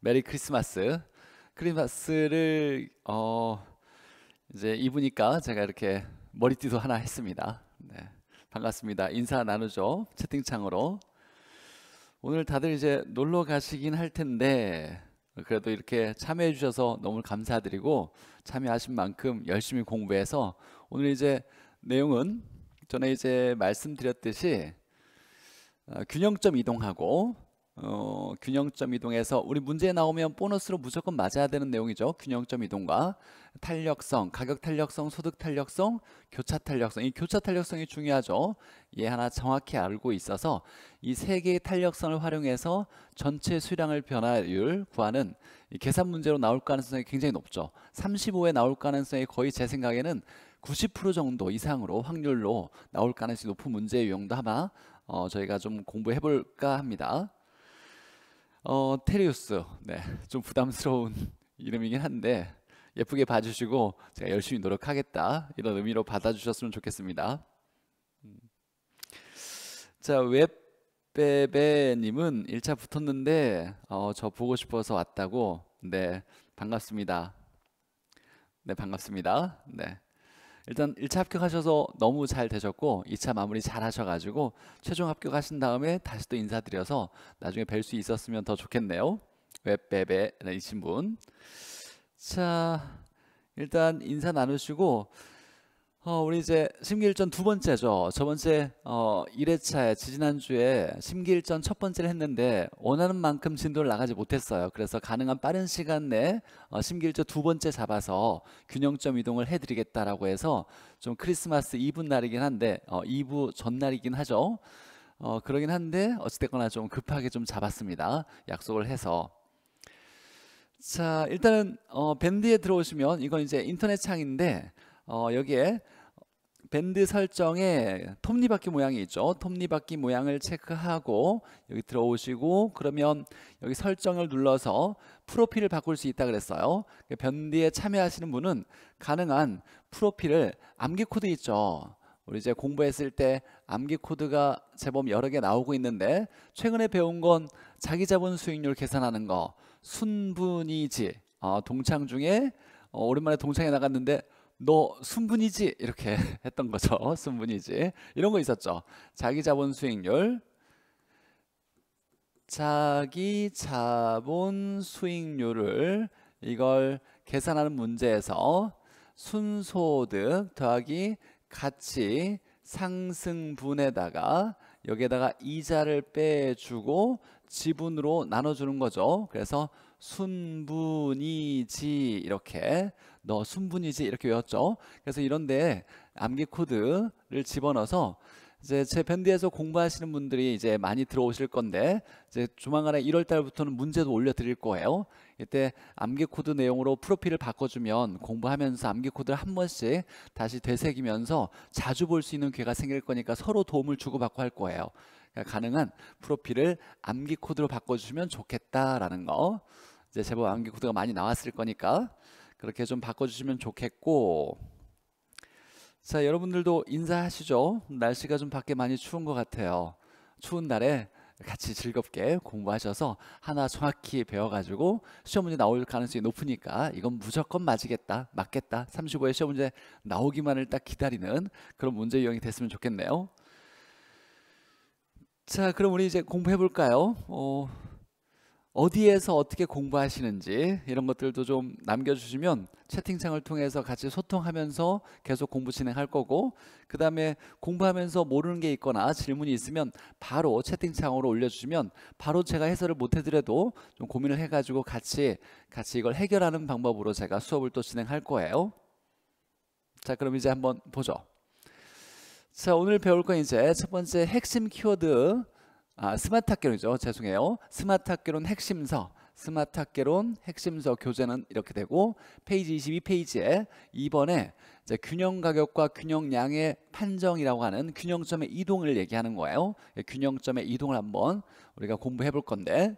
메리 크리스마스. 크리스마스를 어 이제 입으니까 제가 이렇게 머리띠도 하나 했습니다. 네. 반갑습니다. 인사 나누죠. 채팅창으로. 오늘 다들 이제 놀러 가시긴 할 텐데 그래도 이렇게 참여해 주셔서 너무 감사드리고 참여하신 만큼 열심히 공부해서 오늘 이제 내용은 전에 이제 말씀드렸듯이 어, 균형점 이동하고 어, 균형점 이동에서 우리 문제에 나오면 보너스로 무조건 맞아야 되는 내용이죠. 균형점 이동과 탄력성, 가격 탄력성, 소득 탄력성, 교차 탄력성. 이 교차 탄력성이 중요하죠. 얘 하나 정확히 알고 있어서 이 세 개의 탄력성을 활용해서 전체 수량을 변화율 구하는 계산 문제로 나올 가능성이 굉장히 높죠. 35에 나올 가능성이 거의 제 생각에는 90% 정도 이상으로 확률로 나올 가능성이 높은 문제의 유형도 아마 어, 저희가 좀 공부해 볼까 합니다. 어, 테리우스. 네. 좀 부담스러운 이름이긴 한데 예쁘게 봐주시고 제가 열심히 노력하겠다 이런 의미로 받아주셨으면 좋겠습니다. 음. 자 웹베베님은 1차 붙었는데 어, 저 보고 싶어서 왔다고 네 반갑습니다. 네 반갑습니다. 네 일단 1차 합격하셔서 너무 잘 되셨고 2차 마무리 잘 하셔가지고 최종 합격하신 다음에 다시 또 인사드려서 나중에 뵐 수 있었으면 더 좋겠네요. 웹베베라는 신분. 자, 일단 인사 나누시고 어, 우리 이제 심기일전 두 번째죠. 저번째 어, 1회차에 지난주에 심기일전 첫 번째를 했는데 원하는 만큼 진도를 나가지 못했어요. 그래서 가능한 빠른 시간 내에 어, 심기일전 두 번째 잡아서 균형점 이동을 해드리겠다라고 해서 좀 크리스마스 2부 날이긴 한데 어, 2부 전날이긴 하죠. 어, 그러긴 한데 어찌됐거나 좀 급하게 좀 잡았습니다. 약속을 해서. 자 일단은 어, 밴드에 들어오시면 이건 이제 인터넷 창인데 어, 여기에 밴드 설정에 톱니바퀴 모양이 있죠. 톱니바퀴 모양을 체크하고 여기 들어오시고 그러면 여기 설정을 눌러서 프로필을 바꿀 수 있다 그랬어요. 밴드에 그 참여하시는 분은 가능한 프로필을 암기 코드 있죠. 우리 이제 공부했을 때 암기 코드가 제법 여러 개 나오고 있는데 최근에 배운 건 자기 자본 수익률 계산하는 거 순분이지 어, 동창 중에 어, 오랜만에 동창에 나갔는데 너 순분이지 이렇게 했던 거죠. 순분이지 이런 거 있었죠. 자기 자본 수익률, 자기 자본 수익률을 이걸 계산하는 문제에서 순소득 더하기 가치 상승분에다가 여기에다가 이자를 빼주고 지분으로 나눠주는 거죠. 그래서 순분이지 이렇게 너 순분이지 이렇게 외웠죠. 그래서 이런데 암기 코드를 집어넣어서 이제 제 밴드에서 공부하시는 분들이 이제 많이 들어오실 건데 이제 조만간에 1월 달부터는 문제도 올려드릴 거예요. 이때 암기 코드 내용으로 프로필을 바꿔주면 공부하면서 암기 코드를 한 번씩 다시 되새기면서 자주 볼 수 있는 기회가 생길 거니까 서로 도움을 주고받고 할 거예요. 그러니까 가능한 프로필을 암기 코드로 바꿔주시면 좋겠다라는 거. 이제 제법 암기 코드가 많이 나왔을 거니까 그렇게 좀 바꿔주시면 좋겠고 자 여러분들도 인사하시죠 날씨가 좀 밖에 많이 추운 것 같아요 추운 날에 같이 즐겁게 공부하셔서 하나 정확히 배워가지고 시험 문제 나올 가능성이 높으니까 이건 무조건 맞이겠다 맞겠다 3 5회 시험 문제 나오기만을 딱 기다리는 그런 문제 유형이 됐으면 좋겠네요 자 그럼 우리 이제 공부해 볼까요 어, 어디에서 어떻게 공부하시는지 이런 것들도 좀 남겨주시면 채팅창을 통해서 같이 소통하면서 계속 공부 진행할 거고 그 다음에 공부하면서 모르는 게 있거나 질문이 있으면 바로 채팅창으로 올려주시면 바로 제가 해설을 못 해드려도 좀 고민을 해가지고 같이 같이 이걸 해결하는 방법으로 제가 수업을 또 진행할 거예요 자 그럼 이제 한번 보죠 자 오늘 배울 건 이제 첫 번째 핵심 키워드 아, 스마트 학개론이죠. 죄송해요. 스마트 학개론 핵심서 스마트 학개론 핵심서 교재는 이렇게 되고 페이지 22페이지에 이번에 이제 균형 가격과 균형 양의 판정이라고 하는 균형점의 이동을 얘기하는 거예요. 예, 균형점의 이동을 한번 우리가 공부해 볼 건데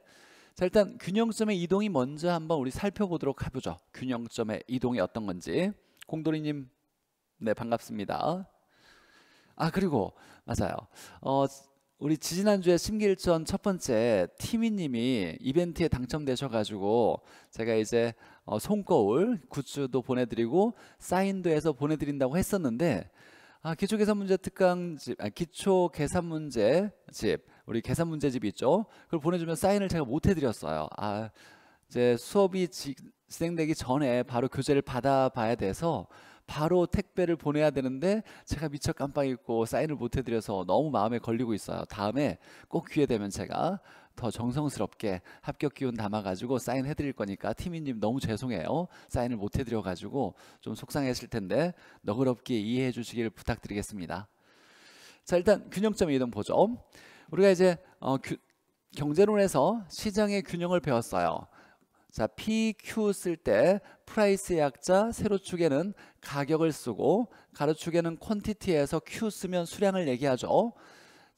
자 일단 균형점의 이동이 먼저 한번 우리 살펴보도록 하죠 균형점의 이동이 어떤 건지 공돌이님 네 반갑습니다. 아 그리고 맞아요. 어 우리 지지난주에 심길천첫 번째 티미님이 이벤트에 당첨되셔가지고 제가 이제 어, 손거울 굿즈도 보내드리고 사인도 해서 보내드린다고 했었는데 아, 기초계산문제특강집, 아, 기초계산문제집, 우리 계산문제집 있죠? 그걸 보내주면 사인을 제가 못 해드렸어요. 아, 이제 수업이 지, 진행되기 전에 바로 교재를 받아봐야 돼서 바로 택배를 보내야 되는데 제가 미처 깜빡잊고 사인을 못 해드려서 너무 마음에 걸리고 있어요. 다음에 꼭 기회 되면 제가 더 정성스럽게 합격 기운 담아가지고 사인해드릴 거니까 티미님 너무 죄송해요. 사인을 못 해드려가지고 좀 속상했을 해 텐데 너그럽게 이해해 주시길 부탁드리겠습니다. 자 일단 균형점 이동 보죠. 우리가 이제 어, 규, 경제론에서 시장의 균형을 배웠어요. 자, PQ 쓸 때 프라이스의 약자 세로축에는 가격을 쓰고 가로축에는 퀀티티에서 Q 쓰면 수량을 얘기하죠.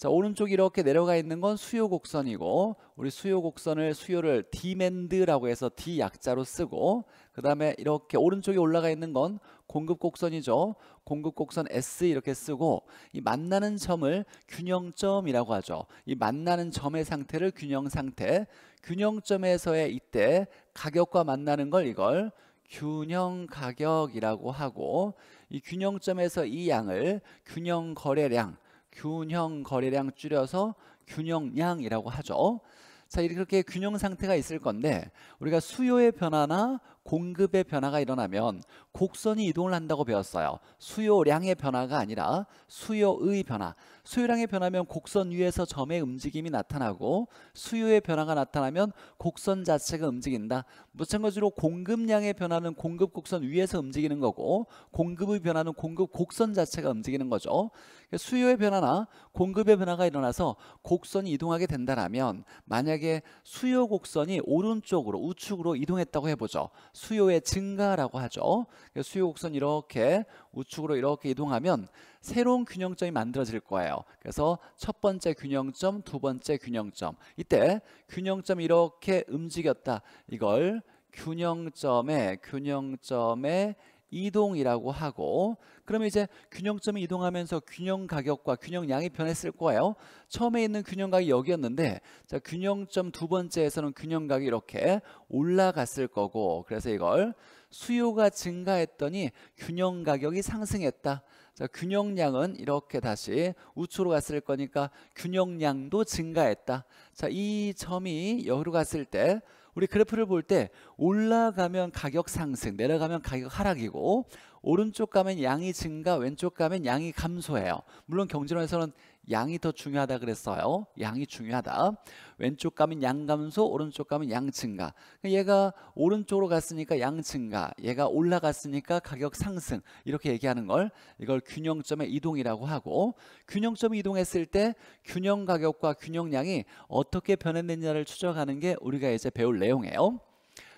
자 오른쪽 이렇게 내려가 있는 건 수요 곡선이고 우리 수요 곡선을 수요를 demand라고 해서 d 약자로 쓰고 그 다음에 이렇게 오른쪽에 올라가 있는 건 공급 곡선이죠 공급 곡선 S 이렇게 쓰고 이 만나는 점을 균형점이라고 하죠 이 만나는 점의 상태를 균형 상태 균형점에서의 이때 가격과 만나는 걸 이걸 균형 가격이라고 하고 이 균형점에서 이 양을 균형 거래량 균형 거래량 줄여서 균형량이라고 하죠. 자 이렇게 균형 상태가 있을 건데 우리가 수요의 변화나 공급의 변화가 일어나면 곡선이 이동을 한다고 배웠어요 수요량의 변화가 아니라 수요의 변화 수요량이 변하면 곡선 위에서 점의 움직임이 나타나고 수요의 변화가 나타나면 곡선 자체가 움직인다. 마찬가지로 공급량의 변화는 공급 곡선 위에서 움직이는 거고 공급의 변화는 공급 곡선 자체가 움직이는 거죠. 그러니까 수요의 변화나 공급의 변화가 일어나서 곡선이 이동하게 된다라면 만약에 수요 곡선이 오른쪽으로 우측으로 이동했다고 해보죠. 수요의 증가라고 하죠. 그러니까 수요 곡선 이렇게 우측으로 이렇게 이동하면 새로운 균형점이 만들어질 거예요. 그래서 첫 번째 균형점, 두 번째 균형점. 이때 균형점이 이렇게 움직였다. 이걸 균형점의 균형점의 이동이라고 하고 그러면 이제 균형점이 이동하면서 균형 가격과 균형 양이 변했을 거예요. 처음에 있는 균형 가격이 여기였는데 자, 균형점 두 번째에서는 균형 가격이 이렇게 올라갔을 거고 그래서 이걸 수요가 증가했더니 균형 가격이 상승했다. 자, 균형량은 이렇게 다시 우측으로 갔을 거니까 균형량도 증가했다. 자, 이 점이 여기로 갔을 때 우리 그래프를 볼 때 올라가면 가격 상승, 내려가면 가격 하락이고 오른쪽 가면 양이 증가, 왼쪽 가면 양이 감소해요. 물론 경제론에서는 양이 더 중요하다 그랬어요. 양이 중요하다. 왼쪽 가면 양 감소, 오른쪽 가면 양 증가. 그러니까 얘가 오른쪽으로 갔으니까 양 증가, 얘가 올라갔으니까 가격 상승. 이렇게 얘기하는 걸 이걸 균형점의 이동이라고 하고 균형점이 이동했을 때 균형 가격과 균형량이 어떻게 변했느냐를 추적하는 게 우리가 이제 배울 내용이에요.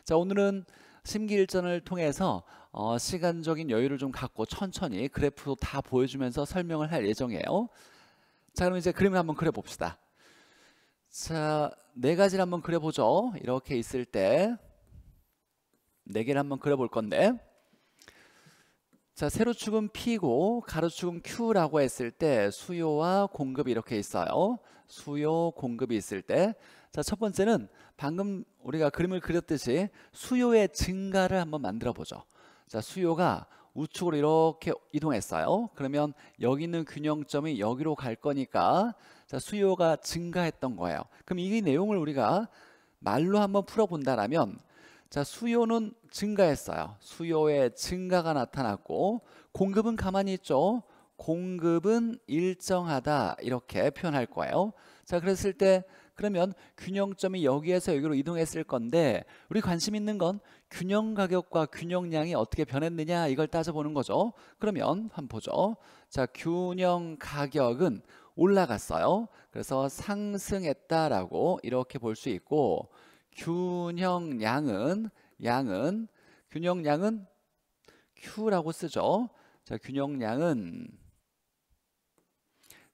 자, 오늘은 심기일전을 통해서 어, 시간적인 여유를 좀 갖고 천천히 그래프도 다 보여주면서 설명을 할 예정이에요. 자, 그럼 이제 그림을 한번 그려봅시다. 자, 네 가지를 한번 그려보죠. 이렇게 있을 때 네 개를 한번 그려볼 건데 자, 세로축은 P고 가로축은 Q라고 했을 때 수요와 공급이 이렇게 있어요. 수요, 공급이 있을 때 자, 첫 번째는 방금 우리가 그림을 그렸듯이 수요의 증가를 한번 만들어 보죠. 자, 수요가 우측으로 이렇게 이동했어요. 그러면 여기 있는 균형점이 여기로 갈 거니까 자, 수요가 증가했던 거예요. 그럼 이 내용을 우리가 말로 한번 풀어본다라면 자 수요는 증가했어요. 수요의 증가가 나타났고 공급은 가만히 있죠. 공급은 일정하다 이렇게 표현할 거예요. 자 그랬을 때 그러면 균형점이 여기에서 여기로 이동했을 건데 우리 관심 있는 건 균형 가격과 균형량이 어떻게 변했느냐 이걸 따져보는 거죠. 그러면 한번 보죠. 자, 균형 가격은 올라갔어요. 그래서 상승했다라고 이렇게 볼 수 있고 균형량은 양은 균형량은 Q라고 쓰죠. 자, 균형량은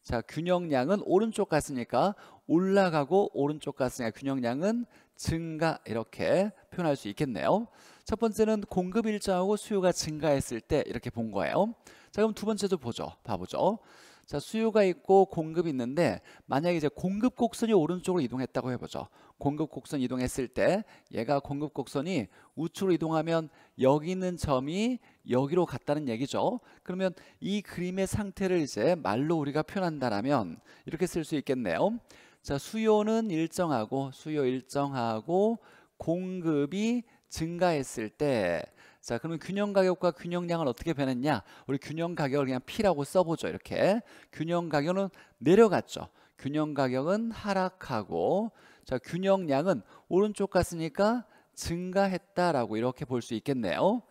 자, 균형량은 오른쪽 갔으니까 올라가고 오른쪽 갔으니까 균형량은 증가 이렇게 표현할 수 있겠네요. 첫 번째는 공급 일자하고 수요가 증가했을 때 이렇게 본 거예요. 자 그럼 두 번째도 보죠. 봐보죠. 자 수요가 있고 공급이 있는데 만약에 이제 공급 곡선이 오른쪽으로 이동했다고 해보죠. 공급 곡선 이동했을 때 얘가 공급 곡선이 우측으로 이동하면 여기 있는 점이 여기로 갔다는 얘기죠. 그러면 이 그림의 상태를 이제 말로 우리가 표현한다라면 이렇게 쓸 수 있겠네요. 자 수요는 일정하고 수요 일정하고 공급이 증가했을 때 자, 그러면 균형 가격과 균형량은 어떻게 변했냐? 우리 균형 가격을 그냥 P라고 써보죠. 이렇게. 균형 가격은 내려갔죠. 균형 가격은 하락하고 자, 균형량은 오른쪽 갔으니까 증가했다라고 이렇게 볼 수 있겠네요.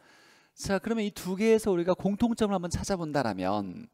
자, 그러면 이 두 개에서 우리가 공통점을 한번 찾아본다라면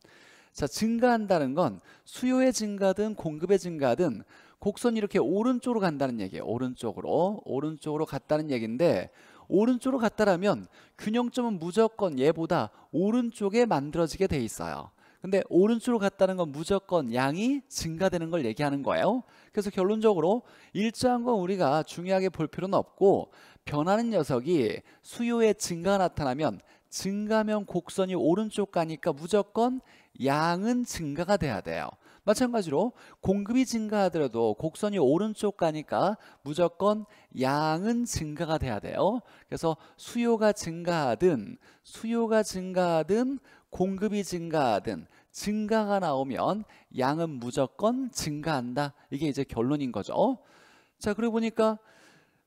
자, 증가한다는 건 수요의 증가든 공급의 증가든 곡선이 이렇게 오른쪽으로 간다는 얘기예요. 오른쪽으로 오른쪽으로 갔다는 얘기인데 오른쪽으로 갔다라면 균형점은 무조건 얘보다 오른쪽에 만들어지게 돼 있어요. 근데 오른쪽으로 갔다는 건 무조건 양이 증가되는 걸 얘기하는 거예요. 그래서 결론적으로 일정한 건 우리가 중요하게 볼 필요는 없고 변하는 녀석이 수요의 증가가 나타나면 증가면 곡선이 오른쪽 가니까 무조건 양은 증가가 돼야 돼요. 마찬가지로 공급이 증가하더라도 곡선이 오른쪽 가니까 무조건 양은 증가가 돼야 돼요. 그래서 수요가 증가하든 수요가 증가하든 공급이 증가하든 증가가 나오면 양은 무조건 증가한다. 이게 이제 결론인 거죠. 자, 그러고 보니까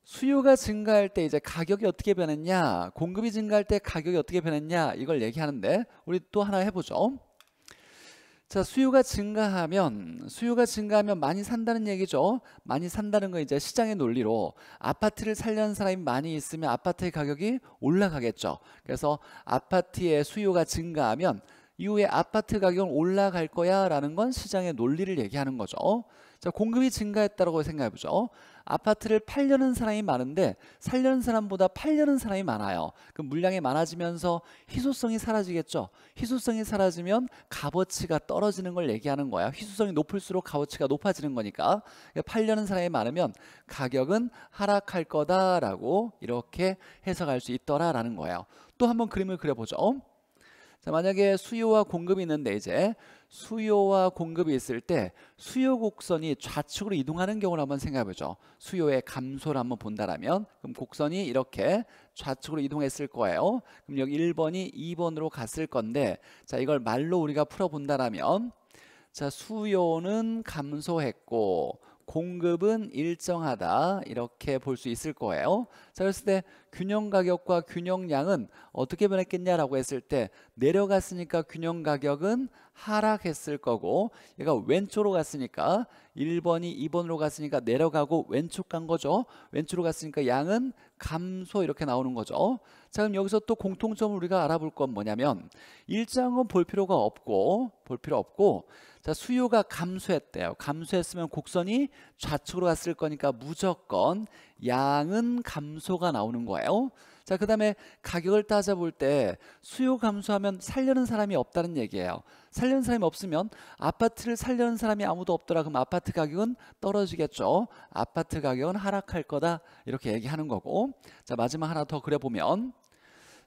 수요가 증가할 때 이제 가격이 어떻게 변했냐, 공급이 증가할 때 가격이 어떻게 변했냐 이걸 얘기하는데 우리 또 하나 해보죠. 자, 수요가 증가하면 수요가 증가하면 많이 산다는 얘기죠. 많이 산다는 건 이제 시장의 논리로 아파트를 살려는 사람이 많이 있으면 아파트의 가격이 올라가겠죠. 그래서 아파트의 수요가 증가하면 이후에 아파트 가격은 올라갈 거야라는 건 시장의 논리를 얘기하는 거죠. 자, 공급이 증가했다고 생각해 보죠. 아파트를 팔려는 사람이 많은데 살려는 사람보다 팔려는 사람이 많아요. 그 물량이 많아지면서 희소성이 사라지겠죠. 희소성이 사라지면 값어치가 떨어지는 걸 얘기하는 거야. 희소성이 높을수록 값어치가 높아지는 거니까 그러니까 팔려는 사람이 많으면 가격은 하락할 거다라고 이렇게 해석할 수 있더라라는 거예요. 또 한번 그림을 그려보죠. 자, 만약에 수요와 공급이 있는데 이제 수요와 공급이 있을 때 수요 곡선이 좌측으로 이동하는 경우를 한번 생각해보죠. 수요의 감소를 한번 본다라면 그럼 곡선이 이렇게 좌측으로 이동했을 거예요. 그럼 여기 1번이 2번으로 갔을 건데 자 이걸 말로 우리가 풀어본다라면 자 수요는 감소했고 공급은 일정하다 이렇게 볼 수 있을 거예요 자, 그랬을 때 균형 가격과 균형 양은 어떻게 변했겠냐라고 했을 때 내려갔으니까 균형 가격은 하락했을 거고 얘가 왼쪽으로 갔으니까 1번이 2번으로 갔으니까 내려가고 왼쪽 간 거죠. 왼쪽으로 갔으니까 양은 감소 이렇게 나오는 거죠. 자 그럼 여기서 또 공통점을 우리가 알아볼 건 뭐냐면 일정은 볼 필요가 없고 볼 필요 없고 자 수요가 감소했대요. 감소했으면 곡선이 좌측으로 갔을 거니까 무조건 양은 감소가 나오는 거예요. 자, 그 다음에 가격을 따져볼 때 수요 감소하면 살려는 사람이 없다는 얘기예요. 살려는 사람이 없으면 아파트를 살려는 사람이 아무도 없더라. 그럼 아파트 가격은 떨어지겠죠. 아파트 가격은 하락할 거다. 이렇게 얘기하는 거고. 자, 마지막 하나 더 그려보면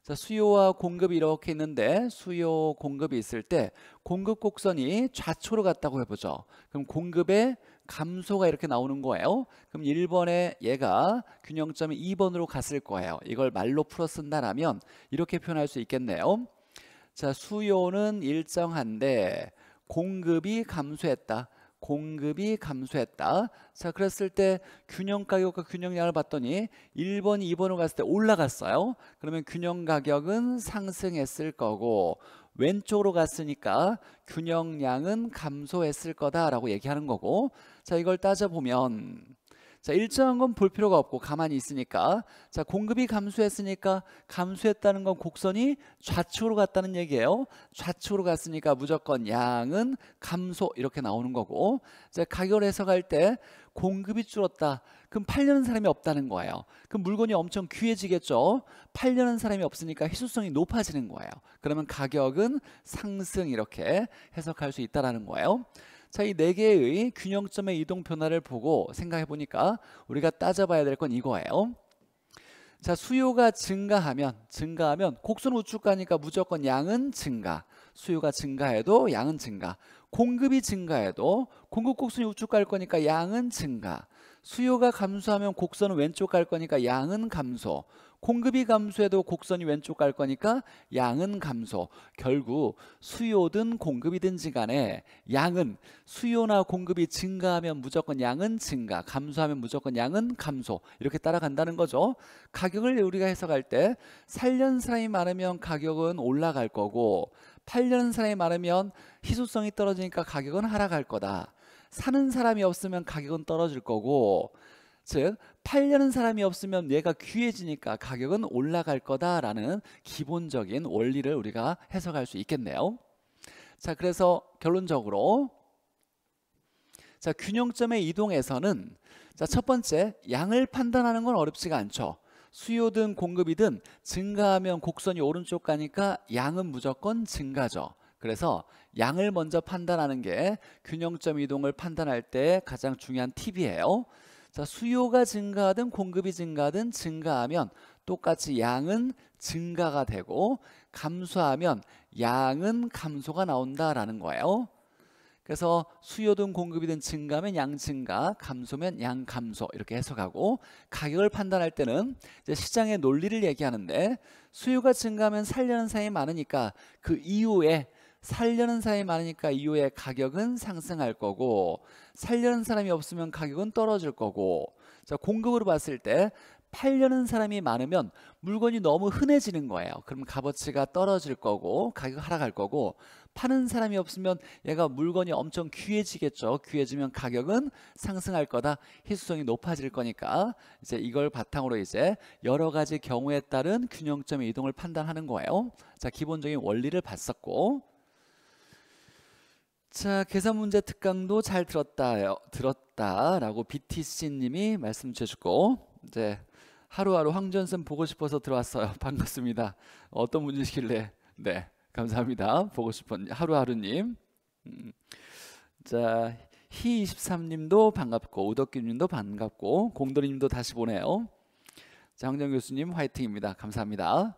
자, 수요와 공급이 이렇게 있는데 수요 공급이 있을 때 공급 곡선이 좌초로 갔다고 해보죠. 그럼 공급의 감소가 이렇게 나오는 거예요. 그럼 1번에 얘가 균형점이 2번으로 갔을 거예요. 이걸 말로 풀어 쓴다라면 이렇게 표현할 수 있겠네요. 자, 수요는 일정한데 공급이 감소했다. 공급이 감소했다. 자, 그랬을 때 균형 가격과 균형량을 봤더니 1번, 2번으로 갔을 때 올라갔어요. 그러면 균형 가격은 상승했을 거고 왼쪽으로 갔으니까 균형량은 감소했을 거다라고 얘기하는 거고 자, 이걸 따져보면 자, 일정한 건 볼 필요가 없고 가만히 있으니까 자, 공급이 감소했으니까 감소했다는 건 곡선이 좌측으로 갔다는 얘기예요. 좌측으로 갔으니까 무조건 양은 감소 이렇게 나오는 거고 자, 가격을 해석할 때 공급이 줄었다. 그럼 팔려는 사람이 없다는 거예요. 그럼 물건이 엄청 귀해지겠죠. 팔려는 사람이 없으니까 희소성이 높아지는 거예요. 그러면 가격은 상승 이렇게 해석할 수 있다라는 거예요. 자, 이 네 개의 균형점의 이동 변화를 보고 생각해 보니까 우리가 따져봐야 될 건 이거예요. 자, 수요가 증가하면 증가하면 곡선 우측 가니까 무조건 양은 증가. 수요가 증가해도 양은 증가. 공급이 증가해도 공급 곡선이 우측 갈 거니까 양은 증가. 수요가 감소하면 곡선은 왼쪽 갈 거니까 양은 감소. 공급이 감소해도 곡선이 왼쪽 갈 거니까 양은 감소. 결국 수요든 공급이든지 간에 양은 수요나 공급이 증가하면 무조건 양은 증가, 감소하면 무조건 양은 감소. 이렇게 따라간다는 거죠. 가격을 우리가 해석할 때살년 사람이 많으면 가격은 올라갈 거고 8년 사람이 많으면 희소성이 떨어지니까 가격은 하락할 거다. 사는 사람이 없으면 가격은 떨어질 거고 즉 팔려는 사람이 없으면 얘가 귀해지니까 가격은 올라갈 거다라는 기본적인 원리를 우리가 해석할 수 있겠네요. 자, 그래서 결론적으로 자, 균형점의 이동에서는 자, 첫 번째 양을 판단하는 건 어렵지가 않죠. 수요든 공급이든 증가하면 곡선이 오른쪽 가니까 양은 무조건 증가죠. 그래서 양을 먼저 판단하는 게 균형점 이동을 판단할 때 가장 중요한 팁이에요. 자, 수요가 증가하든 공급이 증가하든 증가하면 똑같이 양은 증가가 되고 감소하면 양은 감소가 나온다라는 거예요. 그래서 수요든 공급이든 증가면 양 증가, 감소면 양 감소 이렇게 해석하고 가격을 판단할 때는 이제 시장의 논리를 얘기하는데 수요가 증가하면 살려는 사람이 많으니까 그 이후에 살려는 사람이 많으니까 이후에 가격은 상승할 거고 살려는 사람이 없으면 가격은 떨어질 거고 자 공급으로 봤을 때 팔려는 사람이 많으면 물건이 너무 흔해지는 거예요. 그럼 값어치가 떨어질 거고 가격 하락할 거고 파는 사람이 없으면 얘가 물건이 엄청 귀해지겠죠. 귀해지면 가격은 상승할 거다. 희소성이 높아질 거니까 이제 이걸 바탕으로 이제 여러 가지 경우에 따른 균형점의 이동을 판단하는 거예요. 자, 기본적인 원리를 봤었고 자, 계산 문제 특강도 잘 들었다, 들었다라고 BTC님이 말씀 주셨고, 이제 하루하루 황전쌤 보고 싶어서 들어왔어요. 반갑습니다. 어떤 문제시길래, 네, 감사합니다. 보고 싶은 하루하루님. 음. 자, 희23님도 반갑고, 우덕기님도 반갑고, 공돌이님도 다시 보내요. 자, 황정 교수님 화이팅입니다. 감사합니다.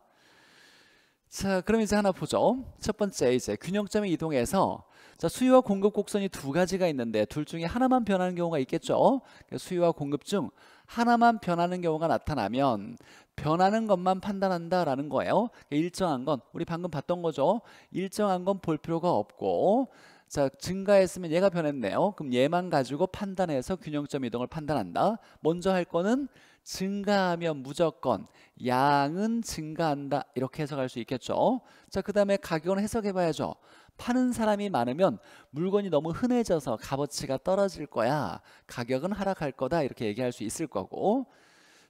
자, 그럼 이제 하나 보죠. 첫 번째, 이제 균형점의 이동에서 자, 수요와 공급 곡선이 두 가지가 있는데 둘 중에 하나만 변하는 경우가 있겠죠. 그러니까 수요와 공급 중 하나만 변하는 경우가 나타나면 변하는 것만 판단한다라는 거예요. 그러니까 일정한 건 우리 방금 봤던 거죠. 일정한 건 볼 필요가 없고 자 증가했으면 얘가 변했네요. 그럼 얘만 가지고 판단해서 균형점 이동을 판단한다. 먼저 할 거는 증가하면 무조건 양은 증가한다 이렇게 해석할 수 있겠죠. 자그 다음에 가격은 해석해 봐야죠. 파는 사람이 많으면 물건이 너무 흔해져서 값어치가 떨어질 거야. 가격은 하락할 거다. 이렇게 얘기할 수 있을 거고.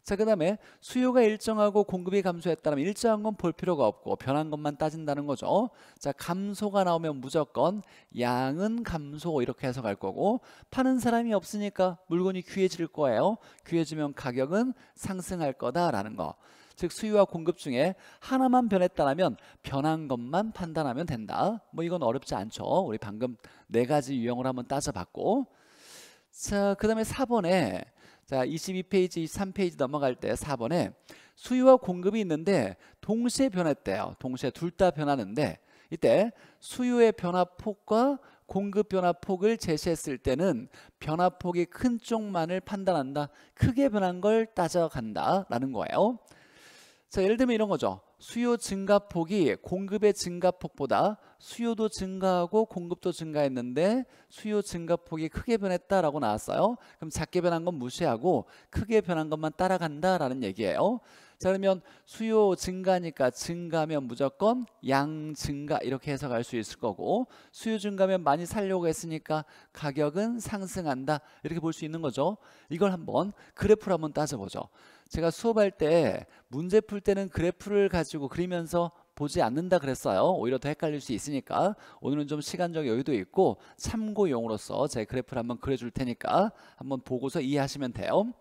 자, 그 다음에 수요가 일정하고 공급이 감소했다면 일정한 건 볼 필요가 없고 변한 것만 따진다는 거죠. 자, 감소가 나오면 무조건 양은 감소 이렇게 해서갈 거고 파는 사람이 없으니까 물건이 귀해질 거예요. 귀해지면 가격은 상승할 거다라는 거. 즉 수요와 공급 중에 하나만 변했다면 변한 것만 판단하면 된다. 뭐 이건 어렵지 않죠. 우리 방금 네 가지 유형을 한번 따져봤고 자, 그다음에 4번에 자, 22페이지, 23페이지 넘어갈 때 4번에 수요와 공급이 있는데 동시에 변했대요. 동시에 둘 다 변하는데 이때 수요의 변화폭과 공급 변화폭을 제시했을 때는 변화폭이 큰 쪽만을 판단한다. 크게 변한 걸 따져간다라는 거예요. 자, 예를 들면 이런 거죠. 수요 증가폭이 공급의 증가폭보다 수요도 증가하고 공급도 증가했는데 수요 증가폭이 크게 변했다라고 나왔어요. 그럼 작게 변한 건 무시하고 크게 변한 것만 따라간다라는 얘기예요. 자 그러면 수요 증가니까 증가면 무조건 양 증가 이렇게 해석할 수 있을 거고 수요 증가면 많이 살려고 했으니까 가격은 상승한다 이렇게 볼 수 있는 거죠. 이걸 한번 그래프로 한번 따져보죠. 제가 수업할 때 문제 풀 때는 그래프를 가지고 그리면서 보지 않는다 그랬어요. 오히려 더 헷갈릴 수 있으니까 오늘은 좀 시간적 여유도 있고 참고용으로서 제 그래프를 한번 그려줄 테니까 한번 보고서 이해하시면 돼요.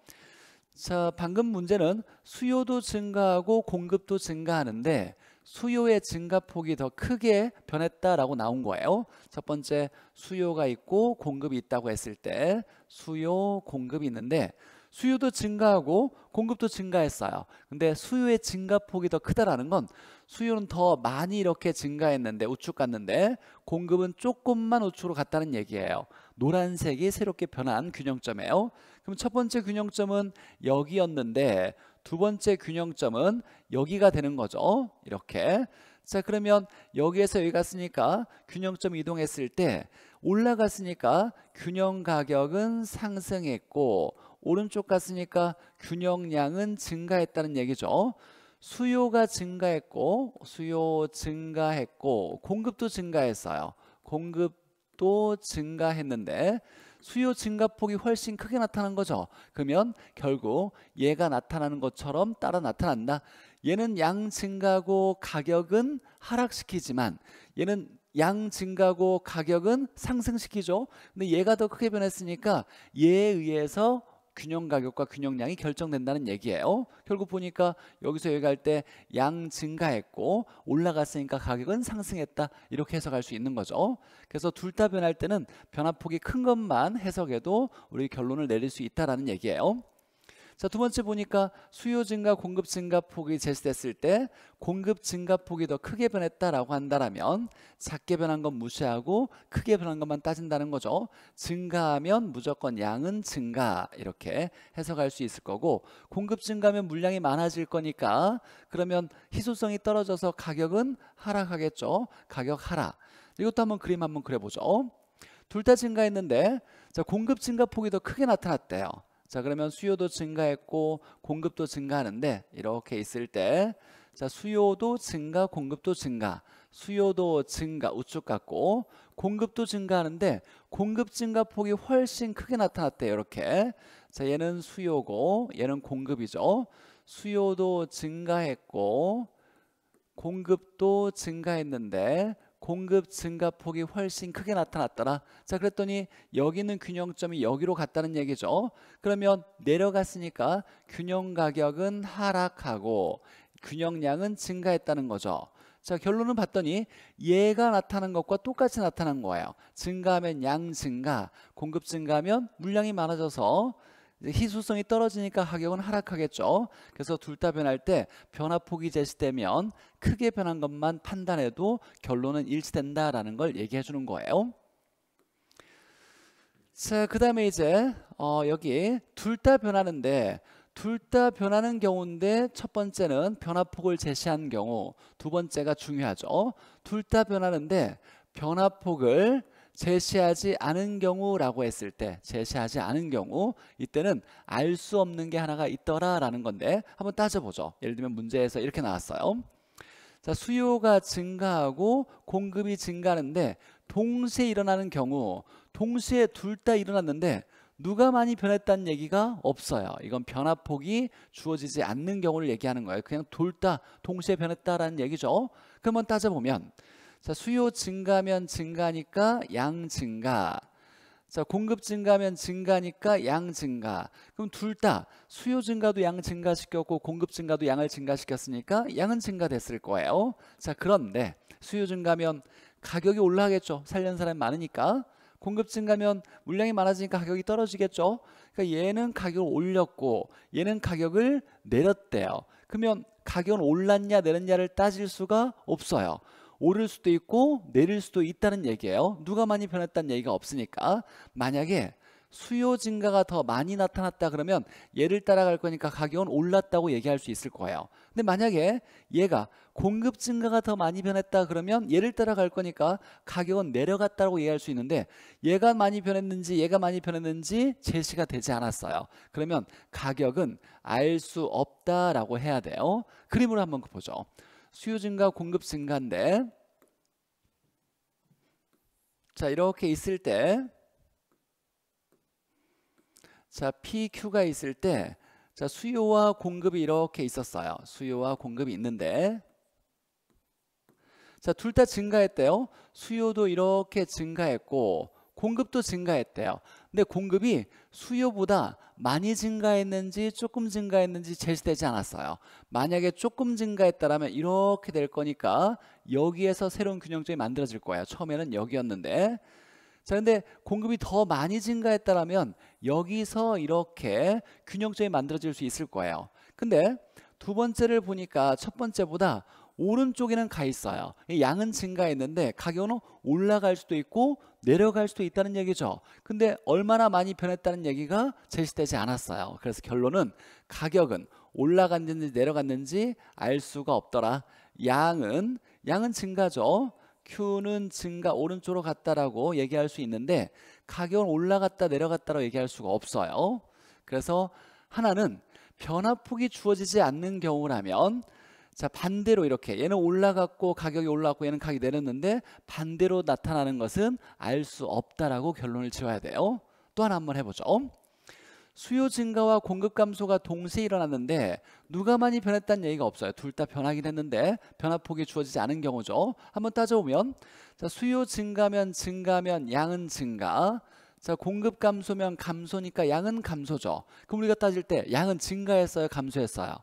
자, 방금 문제는 수요도 증가하고 공급도 증가하는데 수요의 증가폭이 더 크게 변했다라고 나온 거예요. 첫 번째 수요가 있고 공급이 있다고 했을 때 수요, 공급이 있는데 수요도 증가하고 공급도 증가했어요. 근데 수요의 증가폭이 더 크다라는 건 수요는 더 많이 이렇게 증가했는데 우측 갔는데 공급은 조금만 우측으로 갔다는 얘기예요. 노란색이 새롭게 변한 균형점이에요. 그럼 첫 번째 균형점은 여기였는데 두 번째 균형점은 여기가 되는 거죠. 이렇게. 자 그러면 여기에서 여기 갔으니까 균형점 이동했을 때 올라갔으니까 균형 가격은 상승했고 오른쪽 갔으니까 균형량은 증가했다는 얘기죠. 수요가 증가했고 수요 증가했고 공급도 증가했어요. 공급도 증가했는데 수요 증가폭이 훨씬 크게 나타난 거죠. 그러면 결국 얘가 나타나는 것처럼 따라 나타난다. 얘는 양 증가고 가격은 하락시키지만 얘는 양 증가고 가격은 상승시키죠. 근데 얘가 더 크게 변했으니까 얘에 의해서 균형 가격과 균형량이 결정된다는 얘기예요. 결국 보니까 여기서 여기 갈때양 증가했고 올라갔으니까 가격은 상승했다. 이렇게 해석할 수 있는 거죠. 그래서 둘 다 변할 때는 변화폭이 큰 것만 해석해도 우리 결론을 내릴 수있다라 얘기예요. 자, 두 번째 보니까 수요 증가, 공급 증가 폭이 제시됐을 때 공급 증가 폭이 더 크게 변했다라고 한다라면 작게 변한 건 무시하고 크게 변한 것만 따진다는 거죠. 증가하면 무조건 양은 증가 이렇게 해석할 수 있을 거고 공급 증가면 물량이 많아질 거니까 그러면 희소성이 떨어져서 가격은 하락하겠죠. 가격 하락. 이것도 한번 그림 한번 그려보죠. 둘 다 증가했는데 자, 공급 증가 폭이 더 크게 나타났대요. 자 그러면 수요도 증가했고 공급도 증가하는데 이렇게 있을 때 자 수요도 증가 공급도 증가 수요도 증가 우측 같고 공급도 증가하는데 공급 증가 폭이 훨씬 크게 나타났대요 이렇게 자 얘는 수요고 얘는 공급이죠 수요도 증가했고 공급도 증가했는데 공급 증가 폭이 훨씬 크게 나타났더라. 자, 그랬더니 여기 는 균형점이 여기로 갔다는 얘기죠. 그러면 내려갔으니까 균형 가격은 하락하고 균형량은 증가했다는 거죠. 자, 결론은 봤더니 얘가 나타난 것과 똑같이 나타난 거예요. 증가하면 양 증가, 공급 증가하면 물량이 많아져서 희소성이 떨어지니까 가격은 하락하겠죠. 그래서 둘 다 변할 때 변화폭이 제시되면 크게 변한 것만 판단해도 결론은 일치된다라는 걸 얘기해 주는 거예요. 자, 그 다음에 이제 어, 여기 둘 다 변하는데 둘 다 변하는 경우인데 첫 번째는 변화폭을 제시한 경우 두 번째가 중요하죠. 둘 다 변하는데 변화폭을 제시하지 않은 경우라고 했을 때 제시하지 않은 경우 이때는 알 수 없는 게 하나가 있더라라는 건데 한번 따져보죠. 예를 들면 문제에서 이렇게 나왔어요. 자, 수요가 증가하고 공급이 증가하는데 동시에 일어나는 경우 동시에 둘 다 일어났는데 누가 많이 변했다는 얘기가 없어요. 이건 변화폭이 주어지지 않는 경우를 얘기하는 거예요. 그냥 둘 다 동시에 변했다라는 얘기죠. 그러면 따져보면 자, 수요 증가면 증가니까 양 증가. 자, 공급 증가면 증가니까 양 증가. 그럼 둘 다 수요 증가도 양 증가시켰고 공급 증가도 양을 증가시켰으니까 양은 증가됐을 거예요. 자, 그런데 수요 증가면 가격이 올라가겠죠. 살려는 사람이 많으니까. 공급 증가면 물량이 많아지니까 가격이 떨어지겠죠. 그러니까 얘는 가격을 올렸고 얘는 가격을 내렸대요. 그러면 가격은 올랐냐 내렸냐를 따질 수가 없어요. 오를 수도 있고 내릴 수도 있다는 얘기예요. 누가 많이 변했다는 얘기가 없으니까. 만약에 수요 증가가 더 많이 나타났다 그러면 얘를 따라갈 거니까 가격은 올랐다고 얘기할 수 있을 거예요. 근데 만약에 얘가 공급 증가가 더 많이 변했다 그러면 얘를 따라갈 거니까 가격은 내려갔다고 얘기할 수 있는데 얘가 많이 변했는지 얘가 많이 변했는지 제시가 되지 않았어요. 그러면 가격은 알 수 없다라고 해야 돼요. 그림으로 한번 보죠. 수요 증가 공급 증가인데 자 이렇게 있을 때자 PQ가 있을 때자 수요와 공급이 이렇게 있었어요. 수요와 공급이 있는데 자둘 다 증가했대요. 수요도 이렇게 증가했고 공급도 증가했대요. 근데 공급이 수요보다 많이 증가했는지 조금 증가했는지 제시되지 않았어요. 만약에 조금 증가했다라면 이렇게 될 거니까 여기에서 새로운 균형점이 만들어질 거예요. 처음에는 여기였는데 자 근데 공급이 더 많이 증가했다라면 여기서 이렇게 균형점이 만들어질 수 있을 거예요. 근데 두 번째를 보니까 첫 번째보다 오른쪽에는 가 있어요. 양은 증가했는데 가격은 올라갈 수도 있고 내려갈 수도 있다는 얘기죠. 근데 얼마나 많이 변했다는 얘기가 제시되지 않았어요. 그래서 결론은 가격은 올라갔는지 내려갔는지 알 수가 없더라. 양은 양은 증가죠. Q는 증가 오른쪽으로 갔다라고 얘기할 수 있는데 가격은 올라갔다 내려갔다라고 얘기할 수가 없어요. 그래서 하나는 변화폭이 주어지지 않는 경우라면 자 반대로 이렇게 얘는 올라갔고 가격이 올라갔고 얘는 가격이 내렸는데 반대로 나타나는 것은 알 수 없다라고 결론을 지어야 돼요. 또 하나 한번 해보죠. 수요 증가와 공급 감소가 동시에 일어났는데 누가 많이 변했다는 얘기가 없어요. 둘 다 변하긴 했는데 변화폭이 주어지지 않은 경우죠. 한번 따져보면 자, 수요 증가면 증가면 양은 증가 자 공급 감소면 감소니까 양은 감소죠. 그럼 우리가 따질 때 양은 증가했어요? 감소했어요?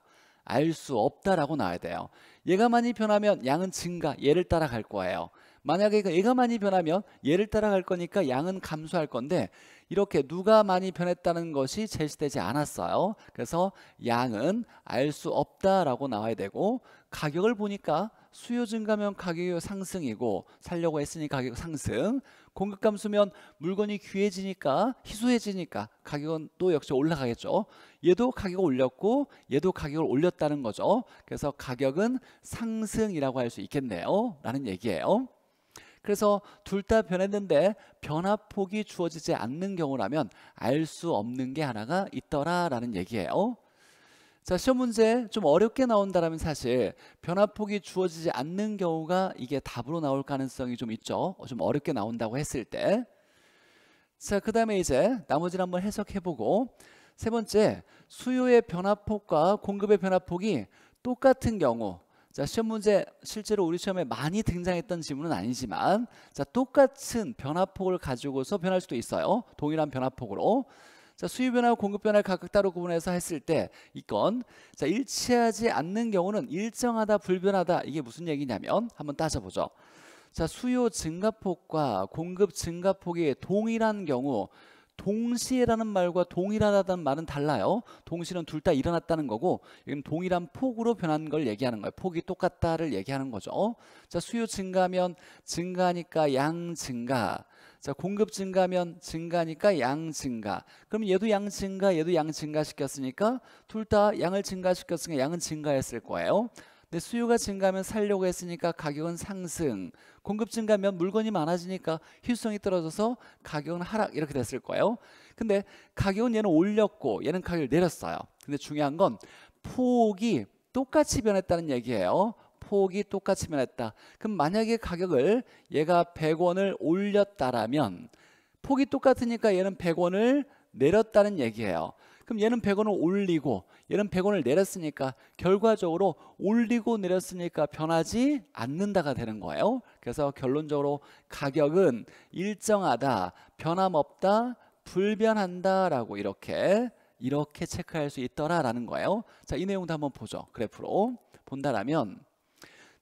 알수 없다라고 나와야 돼요. 얘가 많이 변하면 양은 증가, 얘를 따라갈 거예요. 만약에 얘가 많이 변하면 얘를 따라갈 거니까 양은 감소할 건데 이렇게 누가 많이 변했다는 것이 제시되지 않았어요. 그래서 양은 알 수 없다라고 나와야 되고 가격을 보니까 수요 증가면 가격이 상승이고 살려고 했으니 가격 상승 공급감 수면 물건이 귀해지니까 희소해지니까 가격은 또 역시 올라가겠죠. 얘도 가격을 올렸고 얘도 가격을 올렸다는 거죠. 그래서 가격은 상승이라고 할 수 있겠네요. 라는 얘기예요. 그래서 둘 다 변했는데 변화폭이 주어지지 않는 경우라면 알 수 없는 게 하나가 있더라라는 얘기예요. 자 시험 문제 좀 어렵게 나온다라면 사실 변화폭이 주어지지 않는 경우가 이게 답으로 나올 가능성이 좀 있죠 어, 좀 어렵게 나온다고 했을 때 자그 다음에 이제 나머지를 한번 해석해보고 세 번째 수요의 변화폭과 공급의 변화폭이 똑같은 경우 자 시험 문제 실제로 우리 시험에 많이 등장했던 질문은 아니지만 자 똑같은 변화폭을 가지고서 변할 수도 있어요 동일한 변화폭으로 자, 수요 변화와 공급 변화를 각각 따로 구분해서 했을 때 이건 자, 일치하지 않는 경우는 일정하다 불변하다 이게 무슨 얘기냐면 한번 따져보죠. 자, 수요 증가폭과 공급 증가폭이 동일한 경우 동시에라는 말과 동일하다는 말은 달라요. 동시는 둘 다 일어났다는 거고 이건 동일한 폭으로 변한 걸 얘기하는 거예요. 폭이 똑같다를 얘기하는 거죠. 자 수요 증가면 하 증가니까 하양 증가. 자, 공급 증가면 증가니까 양 증가. 그럼 얘도 양 증가, 얘도 양 증가 시켰으니까 둘 다 양을 증가시켰으니까 양은 증가했을 거예요. 근데 수요가 증가하면 살려고 했으니까 가격은 상승. 공급 증가면 물건이 많아지니까 휴수성이 떨어져서 가격은 하락 이렇게 됐을 거예요. 근데 가격은 얘는 올렸고 얘는 가격을 내렸어요. 근데 중요한 건 폭이 똑같이 변했다는 얘기예요. 폭이 똑같이 변했다. 그럼 만약에 가격을 얘가 100원을 올렸다라면 폭이 똑같으니까 얘는 100원을 내렸다는 얘기예요. 그럼 얘는 100원을 올리고 얘는 100원을 내렸으니까 결과적으로 올리고 내렸으니까 변하지 않는다가 되는 거예요. 그래서 결론적으로 가격은 일정하다, 변함없다, 불변한다라고 이렇게 이렇게 체크할 수 있더라라는 거예요. 자, 이 내용도 한번 보죠. 그래프로 본다라면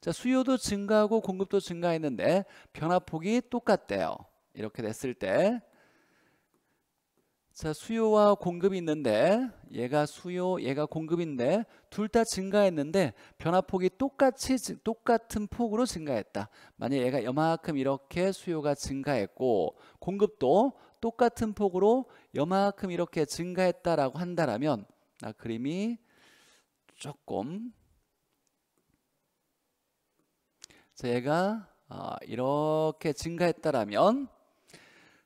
자, 수요도 증가하고 공급도 증가했는데 변화폭이 똑같대요. 이렇게 됐을 때 자, 수요와 공급이 있는데 얘가 수요, 얘가 공급인데 둘 다 증가했는데 변화폭이 똑같이 똑같은 폭으로 증가했다. 만약 얘가 여만큼 이렇게 수요가 증가했고 공급도 똑같은 폭으로 여만큼 이렇게 증가했다라고 한다라면 나 그림이 조금 제가 아, 이렇게 증가했다라면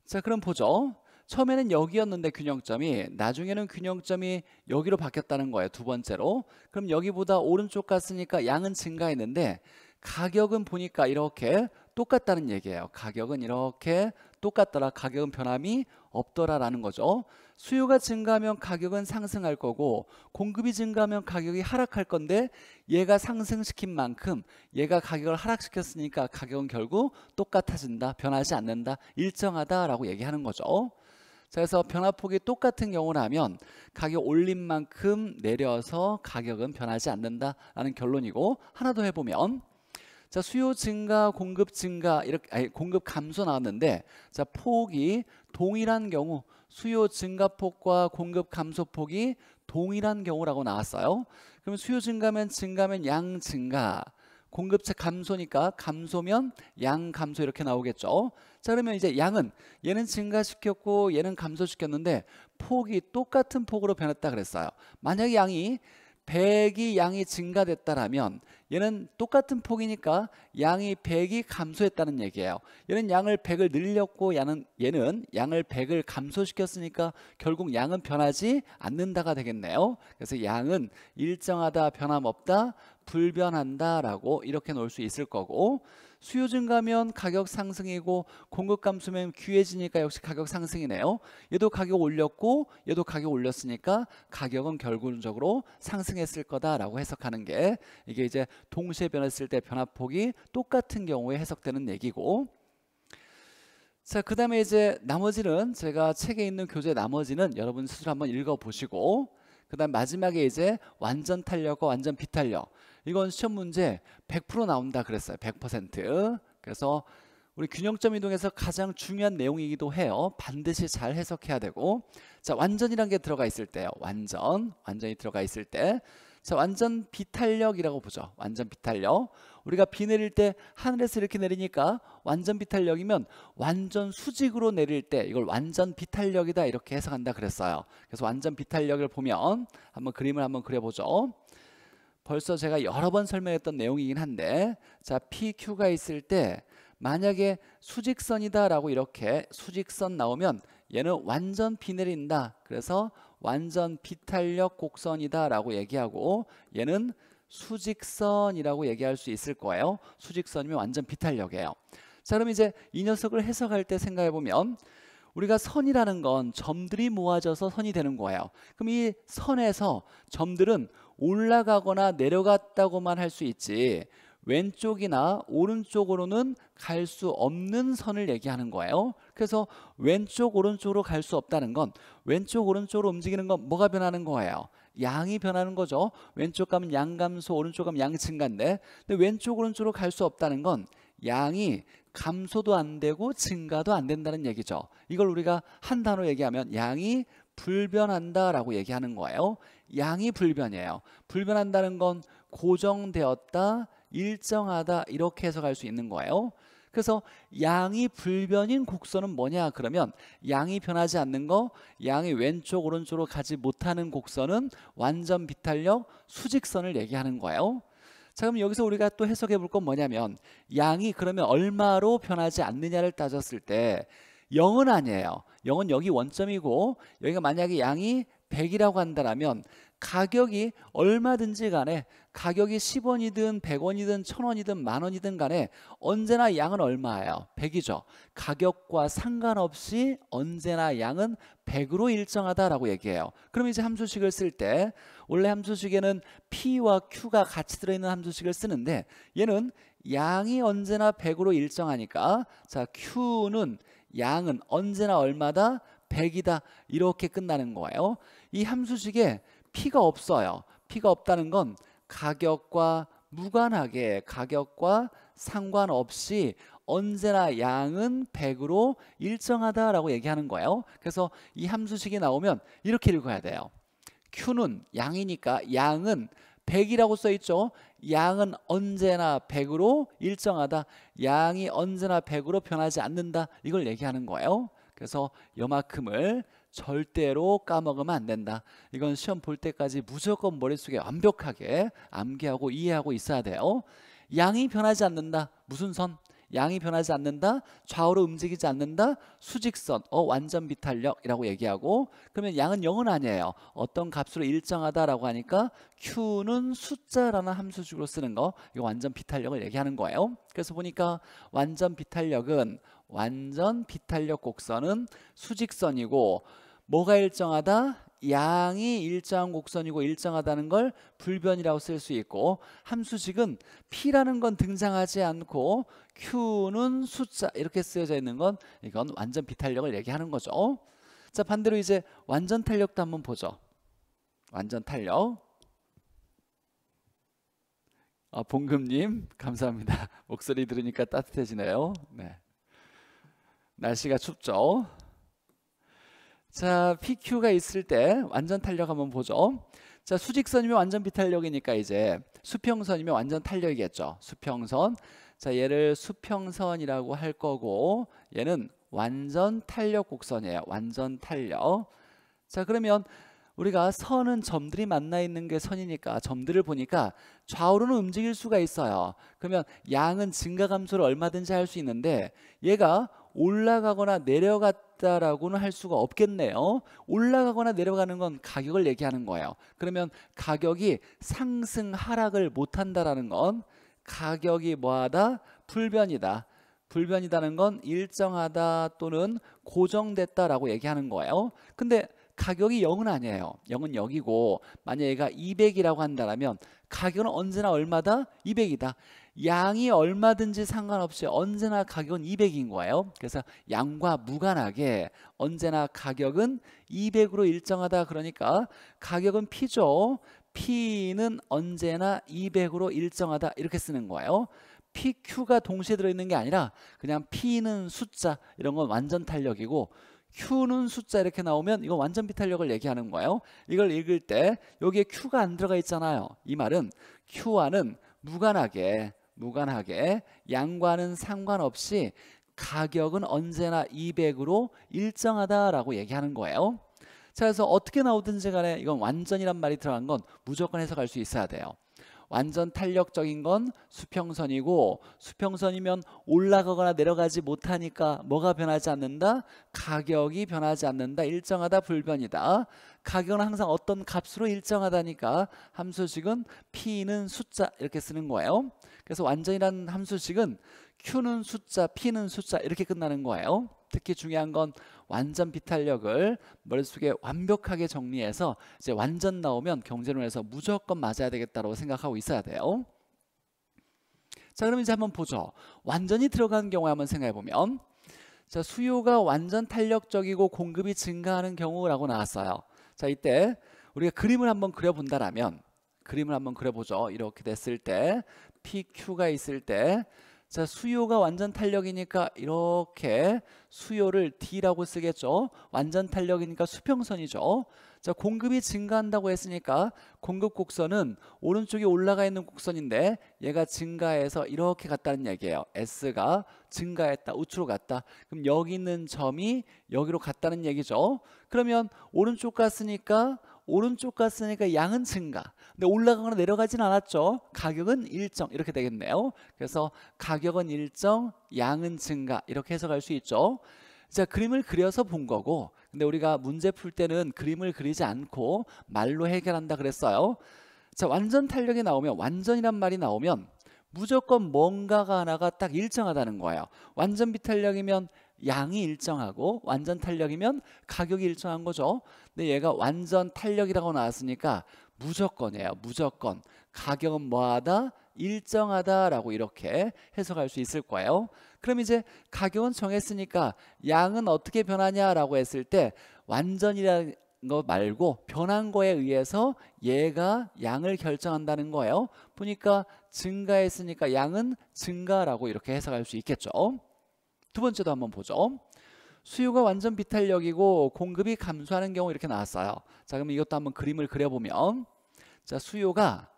자 그럼 보죠. 처음에는 여기였는데 균형점이 나중에는 균형점이 여기로 바뀌었다는 거예요. 두 번째로. 그럼 여기보다 오른쪽 갔으니까 양은 증가했는데 가격은 보니까 이렇게 똑같다는 얘기예요. 가격은 이렇게 똑같더라. 가격은 변함이 없더라라는 거죠. 수요가 증가하면 가격은 상승할 거고 공급이 증가하면 가격이 하락할 건데 얘가 상승시킨 만큼 얘가 가격을 하락시켰으니까 가격은 결국 똑같아진다. 변하지 않는다. 일정하다라고 얘기하는 거죠. 자, 그래서 변화폭이 똑같은 경우라면 가격 올린 만큼 내려서 가격은 변하지 않는다라는 결론이고 하나 더 해보면 자, 수요 증가, 공급 증가 이렇게 아니, 공급 감소 나왔는데 자, 폭이 동일한 경우 수요 증가폭과 공급 감소폭이 동일한 경우라고 나왔어요. 그러면 수요 증가면 증가면 양 증가. 공급차 감소니까 감소면 양 감소 이렇게 나오겠죠. 자 그러면 이제 양은 얘는 증가시켰고 얘는 감소시켰는데 폭이 똑같은 폭으로 변했다 그랬어요. 만약에 양이 100이 양이 증가됐다라면 얘는 똑같은 폭이니까 양이 100이 감소했다는 얘기예요. 얘는 양을 100을 늘렸고 얘는, 얘는 양을 100을 감소시켰으니까 결국 양은 변하지 않는다가 되겠네요. 그래서 양은 일정하다 변함없다 불변한다라고 이렇게 놓을 수 있을 거고 수요 증가면 가격 상승이고 공급 감소면 귀해지니까 역시 가격 상승이네요. 얘도 가격 올렸고 얘도 가격 올렸으니까 가격은 결국적으로 상승했을 거다라고 해석하는 게 이게 이제 동시에 변했을 때 변화폭이 똑같은 경우에 해석되는 얘기고 자, 그 다음에 이제 나머지는 제가 책에 있는 교재 나머지는 여러분 스스로 한번 읽어보시고 그 다음 마지막에 이제 완전 탄력과 완전 비탄력 이건 시험 문제 100% 나온다 그랬어요. 100%. 그래서 우리 균형점 이동에서 가장 중요한 내용이기도 해요. 반드시 잘 해석해야 되고 자 완전이란 게 들어가 있을 때요. 완전, 완전히 들어가 있을 때 자, 완전 비탄력이라고 보죠. 완전 비탄력. 우리가 비 내릴 때 하늘에서 이렇게 내리니까 완전 비탄력이면 완전 수직으로 내릴 때 이걸 완전 비탄력이다 이렇게 해석한다 그랬어요. 그래서 완전 비탄력을 보면 한번 그림을 한번 그려보죠. 벌써 제가 여러 번 설명했던 내용이긴 한데 자 PQ가 있을 때 만약에 수직선이다 라고 이렇게 수직선 나오면 얘는 완전 비 내린다 그래서 완전 비탄력 곡선이다 라고 얘기하고 얘는 수직선이라고 얘기할 수 있을 거예요 수직선이면 완전 비탄력이에요 자 그럼 이제 이 녀석을 해석할 때 생각해 보면 우리가 선이라는 건 점들이 모아져서 선이 되는 거예요 그럼 이 선에서 점들은 올라가거나 내려갔다고만 할 수 있지 왼쪽이나 오른쪽으로는 갈 수 없는 선을 얘기하는 거예요. 그래서 왼쪽 오른쪽으로 갈 수 없다는 건 왼쪽 오른쪽으로 움직이는 건 뭐가 변하는 거예요? 양이 변하는 거죠. 왼쪽 가면 양감소, 오른쪽 가면 양증가인데 근데 왼쪽 오른쪽으로 갈 수 없다는 건 양이 감소도 안 되고 증가도 안 된다는 얘기죠. 이걸 우리가 한 단어 얘기하면 양이 불변한다라고 얘기하는 거예요. 양이 불변이에요. 불변한다는 건 고정되었다, 일정하다 이렇게 해석할 수 있는 거예요. 그래서 양이 불변인 곡선은 뭐냐 그러면 양이 변하지 않는 거 양이 왼쪽 오른쪽으로 가지 못하는 곡선은 완전 비탄력 수직선을 얘기하는 거예요 자 그럼 여기서 우리가 또 해석해 볼 건 뭐냐면 양이 그러면 얼마로 변하지 않느냐를 따졌을 때 0은 아니에요 0은 여기 원점이고 여기가 만약에 양이 100이라고 한다면 가격이 얼마든지 간에 가격이 10원이든 100원이든 1000원이든 만원이든 간에 언제나 양은 얼마예요? 100이죠. 가격과 상관없이 언제나 양은 100으로 일정하다라고 얘기해요. 그럼 이제 함수식을 쓸 때 원래 함수식에는 P와 Q가 같이 들어있는 함수식을 쓰는데 얘는 양이 언제나 100으로 일정하니까 자 Q는 양은 언제나 얼마다 100이다 이렇게 끝나는 거예요. 이 함수식에 p가 없어요. p가 없다는 건 가격과 무관하게 가격과 상관없이 언제나 양은 100으로 일정하다라고 얘기하는 거예요. 그래서 이 함수식이 나오면 이렇게 읽어야 돼요. Q는 양이니까 양은 100이라고 써 있죠. 양은 언제나 100으로 일정하다. 양이 언제나 100으로 변하지 않는다. 이걸 얘기하는 거예요. 그래서 이만큼을 절대로 까먹으면 안 된다. 이건 시험 볼 때까지 무조건 머릿속에 완벽하게 암기하고 이해하고 있어야 돼요. 양이 변하지 않는다. 무슨 선? 양이 변하지 않는다. 좌우로 움직이지 않는다. 수직선. 어, 완전 비탄력이라고 얘기하고 그러면 양은 0은 아니에요. 어떤 값으로 일정하다라고 하니까 Q는 숫자라는 함수식으로 쓰는 거. 이거 완전 비탄력을 얘기하는 거예요. 그래서 보니까 완전 비탄력은 완전 비탄력 곡선은 수직선이고 뭐가 일정하다? 양이 일정한 곡선이고 일정하다는 걸 불변이라고 쓸 수 있고 함수직은 P라는 건 등장하지 않고 Q는 숫자 이렇게 쓰여져 있는 건 이건 완전 비탄력을 얘기하는 거죠. 자 반대로 이제 완전 탄력도 한번 보죠. 완전 탄력 아, 봉금님 감사합니다. 목소리 들으니까 따뜻해지네요. 네. 날씨가 춥죠. 자, PQ가 있을 때 완전 탄력 한번 보죠. 자, 수직선이면 완전 비탄력이니까 이제 수평선이면 완전 탄력이겠죠. 수평선. 자, 얘를 수평선이라고 할 거고 얘는 완전 탄력 곡선이에요. 완전 탄력. 자, 그러면 우리가 선은 점들이 만나 있는 게 선이니까 점들을 보니까 좌우로는 움직일 수가 있어요. 그러면 양은 증가 감소를 얼마든지 할 수 있는데 얘가 올라가거나 내려갔다라고는 할 수가 없겠네요. 올라가거나 내려가는 건 가격을 얘기하는 거예요. 그러면 가격이 상승 하락을 못 한다라는 건 가격이 뭐하다 불변이다. 불변이다는건 일정하다 또는 고정됐다라고 얘기하는 거예요. 근데 가격이 0은 아니에요. 0은 여기고 만약 얘가 200이라고 한다면 가격은 언제나 얼마다? 200이다. 양이 얼마든지 상관없이 언제나 가격은 200인 거예요. 그래서 양과 무관하게 언제나 가격은 200으로 일정하다 그러니까 가격은 P죠. P는 언제나 200으로 일정하다 이렇게 쓰는 거예요. PQ가 동시에 들어있는 게 아니라 그냥 P는 숫자 이런 건 완전 탄력이고 Q는 숫자 이렇게 나오면 이거 완전 비탄력을 얘기하는 거예요. 이걸 읽을 때 여기에 Q가 안 들어가 있잖아요. 이 말은 Q와는 무관하게 무관하게 양과는 상관없이 가격은 언제나 200으로 일정하다라고 얘기하는 거예요. 자, 그래서 어떻게 나오든지 간에 이건 완전이란 말이 들어간 건 무조건 해석할 수 있어야 돼요. 완전 탄력적인 건 수평선이고 수평선이면 올라가거나 내려가지 못하니까 뭐가 변하지 않는다? 가격이 변하지 않는다. 일정하다 불변이다. 가격은 항상 어떤 값으로 일정하다니까 함수식은 P는 숫자 이렇게 쓰는 거예요. 그래서 완전이라는 함수식은 Q는 숫자, P는 숫자 이렇게 끝나는 거예요. 특히 중요한 건 완전 비탄력을 머릿속에 완벽하게 정리해서 이제 완전 나오면 경제론에서 무조건 맞아야 되겠다고 생각하고 있어야 돼요. 자 그럼 이제 한번 보죠. 완전히 들어간 경우에 한번 생각해보면 자 수요가 완전 탄력적이고 공급이 증가하는 경우라고 나왔어요. 자 이때 우리가 그림을 한번 그려본다라면 그림을 한번 그려보죠. 이렇게 됐을 때 PQ가 있을 때 자, 수요가 완전 탄력이니까 이렇게 수요를 D라고 쓰겠죠. 완전 탄력이니까 수평선이죠. 자, 공급이 증가한다고 했으니까 공급 곡선은 오른쪽에 올라가 있는 곡선인데 얘가 증가해서 이렇게 갔다는 얘기예요. S가 증가했다. 우측으로 갔다. 그럼 여기 있는 점이 여기로 갔다는 얘기죠. 그러면 오른쪽 갔으니까 오른쪽 갔으니까 양은 증가. 근데 올라가거나 내려가진 않았죠. 가격은 일정 이렇게 되겠네요. 그래서 가격은 일정, 양은 증가 이렇게 해석할 수 있죠. 자 그림을 그려서 본 거고 근데 우리가 문제 풀 때는 그림을 그리지 않고 말로 해결한다 그랬어요. 자 완전 탄력이 나오면 완전이란 말이 나오면 무조건 뭔가가 하나가 딱 일정하다는 거예요. 완전 비탄력이면 양이 일정하고 완전 탄력이면 가격이 일정한 거죠. 근데 얘가 완전 탄력이라고 나왔으니까 무조건이에요. 무조건 가격은 뭐하다 일정하다라고 이렇게 해석할 수 있을 거예요. 그럼 이제 가격은 정했으니까 양은 어떻게 변하냐라고 했을 때 완전이라는 거 말고 변한 거에 의해서 얘가 양을 결정한다는 거예요. 보니까 증가했으니까 양은 증가라고 이렇게 해석할 수 있겠죠. 두 번째도 한번 보죠. 수요가 완전 비탄력이고 공급이 감소하는 경우 이렇게 나왔어요. 자, 그럼 이것도 한번 그림을 그려보면 자, 수요가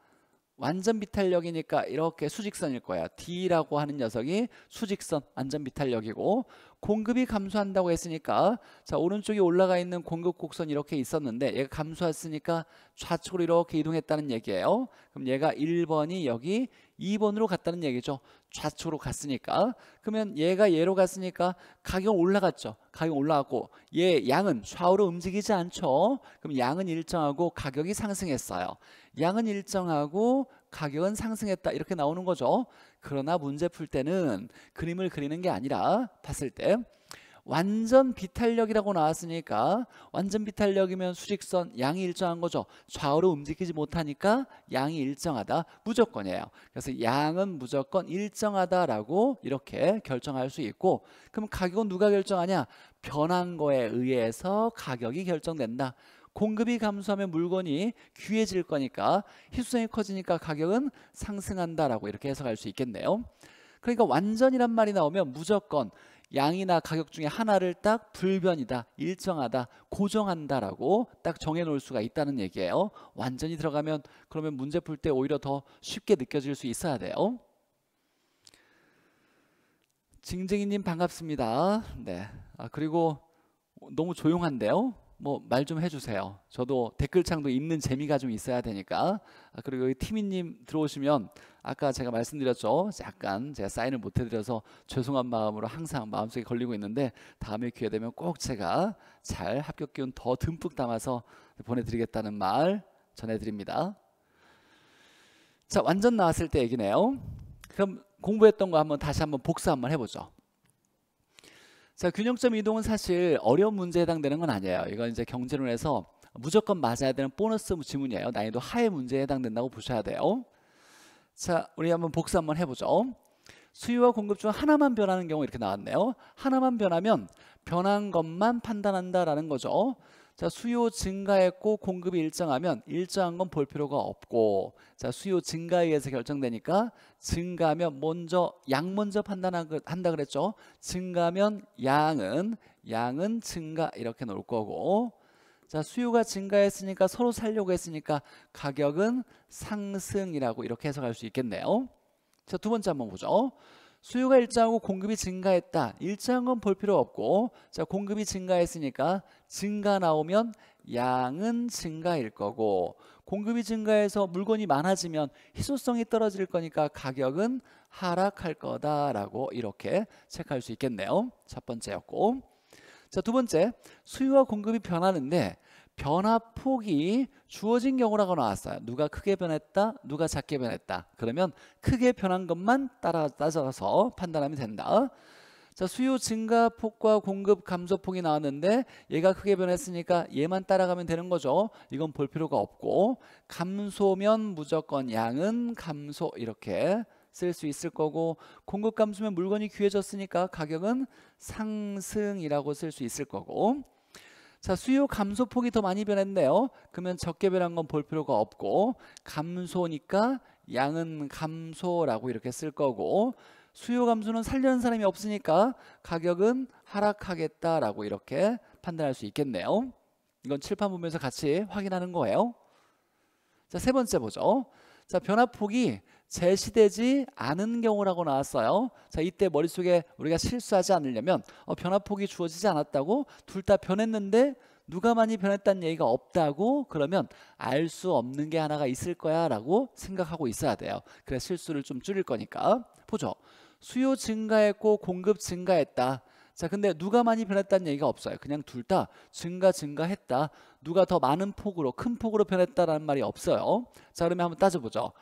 완전 비탄력이니까 이렇게 수직선일 거야. D라고 하는 녀석이 수직선 완전 비탄력이고 공급이 감소한다고 했으니까 자 오른쪽에 올라가 있는 공급 곡선 이렇게 있었는데 얘가 감소했으니까 좌측으로 이렇게 이동했다는 얘기예요. 그럼 얘가 1번이 여기 2번으로 갔다는 얘기죠. 좌초로 갔으니까. 그러면 얘가 얘로 갔으니까 가격 올라갔죠. 가격 올라갔고 얘 양은 좌우로 움직이지 않죠. 그럼 양은 일정하고 가격이 상승했어요. 양은 일정하고 가격은 상승했다 이렇게 나오는 거죠. 그러나 문제 풀 때는 그림을 그리는 게 아니라 봤을 때 완전 비탄력이라고 나왔으니까 완전 비탄력이면 수직선 양이 일정한 거죠. 좌우로 움직이지 못하니까 양이 일정하다. 무조건이에요. 그래서 양은 무조건 일정하다라고 이렇게 결정할 수 있고 그럼 가격은 누가 결정하냐? 변한 거에 의해서 가격이 결정된다. 공급이 감소하면 물건이 귀해질 거니까 희소성이 커지니까 가격은 상승한다라고 이렇게 해석할 수 있겠네요. 그러니까 완전이란 말이 나오면 무조건 양이나 가격 중에 하나를 딱 불변이다, 일정하다, 고정한다라고 딱 정해놓을 수가 있다는 얘기예요. 완전히 들어가면 그러면 문제 풀 때 오히려 더 쉽게 느껴질 수 있어야 돼요. 징징이님 반갑습니다. 네. 아, 그리고 너무 조용한데요. 뭐 말 좀 해주세요. 저도 댓글창도 읽는 재미가 좀 있어야 되니까. 아, 그리고 여기 티미님 들어오시면 아까 제가 말씀드렸죠. 약간 제가 사인을 못 해드려서 죄송한 마음으로 항상 마음속에 걸리고 있는데 다음에 기회 되면 꼭 제가 잘 합격 기운 더 듬뿍 담아서 보내드리겠다는 말 전해드립니다. 자 완전 나왔을 때 얘기네요. 그럼 공부했던 거 한번 다시 한번 복사 한번 해보죠. 자 균형점 이동은 사실 어려운 문제에 해당되는 건 아니에요. 이건 이제 경제론에서 무조건 맞아야 되는 보너스 지문이에요. 난이도 하의 문제에 해당된다고 보셔야 돼요. 자, 우리 한번 복사 한번 해보죠. 수요와 공급 중 하나만 변하는 경우 이렇게 나왔네요. 하나만 변하면 변한 것만 판단한다라는 거죠. 자, 수요 증가했고 공급이 일정하면 일정한 건 볼 필요가 없고 자, 수요 증가에 의해서 결정되니까 증가하면 먼저 양 먼저 판단한다 그, 그랬죠. 증가면 양은 양은 증가 이렇게 놓을 거고 자, 수요가 증가했으니까 서로 살려고 했으니까 가격은 상승이라고 이렇게 해석할 수 있겠네요. 자, 두 번째 한번 보죠. 수요가 일정하고 공급이 증가했다. 일정한 건 볼 필요 없고 자, 공급이 증가했으니까 증가 나오면 양은 증가일 거고 공급이 증가해서 물건이 많아지면 희소성이 떨어질 거니까 가격은 하락할 거다라고 이렇게 체크할 수 있겠네요. 첫 번째였고 자, 두 번째. 수요와 공급이 변하는데 변화폭이 주어진 경우라고 나왔어요. 누가 크게 변했다, 누가 작게 변했다. 그러면 크게 변한 것만 따라 따져서 판단하면 된다. 자, 수요 증가폭과 공급 감소폭이 나왔는데 얘가 크게 변했으니까 얘만 따라가면 되는 거죠. 이건 볼 필요가 없고 감소면 무조건 양은 감소 이렇게 쓸수 있을 거고 공급 감소면 물건이 귀해졌으니까 가격은 상승이라고 쓸 수 있을 거고 자 수요 감소 폭이 더 많이 변했네요. 그러면 적게 변한 건 볼 필요가 없고 감소니까 양은 감소라고 이렇게 쓸 거고 수요 감소는 살려는 사람이 없으니까 가격은 하락하겠다라고 이렇게 판단할 수 있겠네요. 이건 칠판 보면서 같이 확인하는 거예요. 자, 세 번째 보죠. 자, 변화폭이 제시되지 않은 경우라고 나왔어요. 자, 이때 머릿속에 우리가 실수하지 않으려면 어, 변화폭이 주어지지 않았다고 둘 다 변했는데 누가 많이 변했다는 얘기가 없다고 그러면 알 수 없는 게 하나가 있을 거야 라고 생각하고 있어야 돼요. 그래 실수를 좀 줄일 거니까. 보죠. 수요 증가했고 공급 증가했다. 자 근데 누가 많이 변했다는 얘기가 없어요. 그냥 둘 다 증가 증가했다. 누가 더 많은 폭으로 큰 폭으로 변했다라는 말이 없어요. 자 그러면 한번 따져보죠.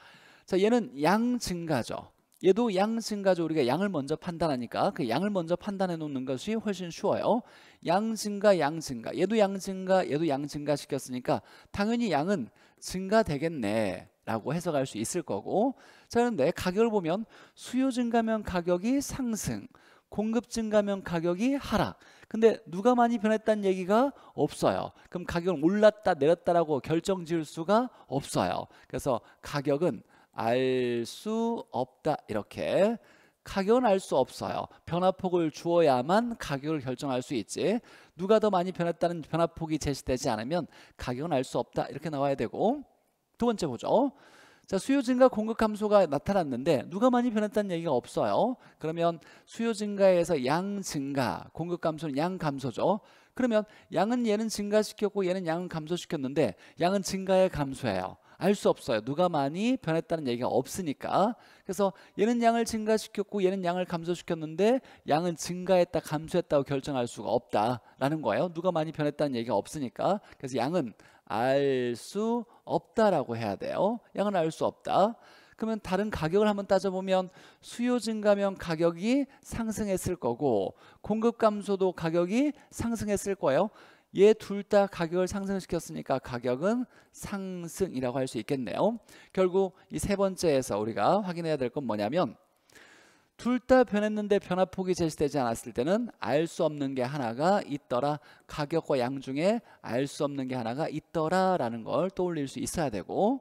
자, 얘는 양 증가죠. 얘도 양 증가죠. 우리가 양을 먼저 판단하니까 그 양을 먼저 판단해 놓는 것이 훨씬 쉬워요. 양 증가, 양 증가. 얘도 양 증가, 얘도 양 증가 시켰으니까 당연히 양은 증가되겠네. 라고 해석할 수 있을 거고 자 그런데 가격을 보면 수요 증가면 가격이 상승 공급 증가면 가격이 하락 근데 누가 많이 변했다는 얘기가 없어요 그럼 가격은 올랐다 내렸다라고 결정 지을 수가 없어요 그래서 가격은 알수 없다 이렇게 가격은 알 수 없어요. 변화폭을 주어야만 가격을 결정할 수 있지. 누가 더 많이 변했다는 변화폭이 제시되지 않으면 가격은 알 수 없다 이렇게 나와야 되고 두 번째 보죠. 자 수요 증가 공급 감소가 나타났는데 누가 많이 변했다는 얘기가 없어요. 그러면 수요 증가에서 양 증가, 공급 감소는 양 감소죠. 그러면 양은 얘는 증가시켰고 얘는 양은 감소시켰는데 양은 증가에감소해요 알수 없어요. 누가 많이 변했다는 얘기가 없으니까. 그래서 얘는 양을 증가시켰고 얘는 양을 감소시켰는데 양은 증가했다 감소했다고 결정할 수가 없다라는 거예요. 누가 많이 변했다는 얘기가 없으니까. 그래서 양은 알 수 없다라고 해야 돼요. 양은 알 수 없다. 그러면 다른 가격을 한번 따져보면 수요 증가면 가격이 상승했을 거고 공급 감소도 가격이 상승했을 거예요. 얘둘다 가격을 상승시켰으니까 가격은 상승이라고 할 수 있겠네요. 결국 이 세 번째에서 우리가 확인해야 될 건 뭐냐면 둘 다 변했는데 변화폭이 제시되지 않았을 때는 알 수 없는 게 하나가 있더라. 가격과 양 중에 알 수 없는 게 하나가 있더라라는 걸 떠올릴 수 있어야 되고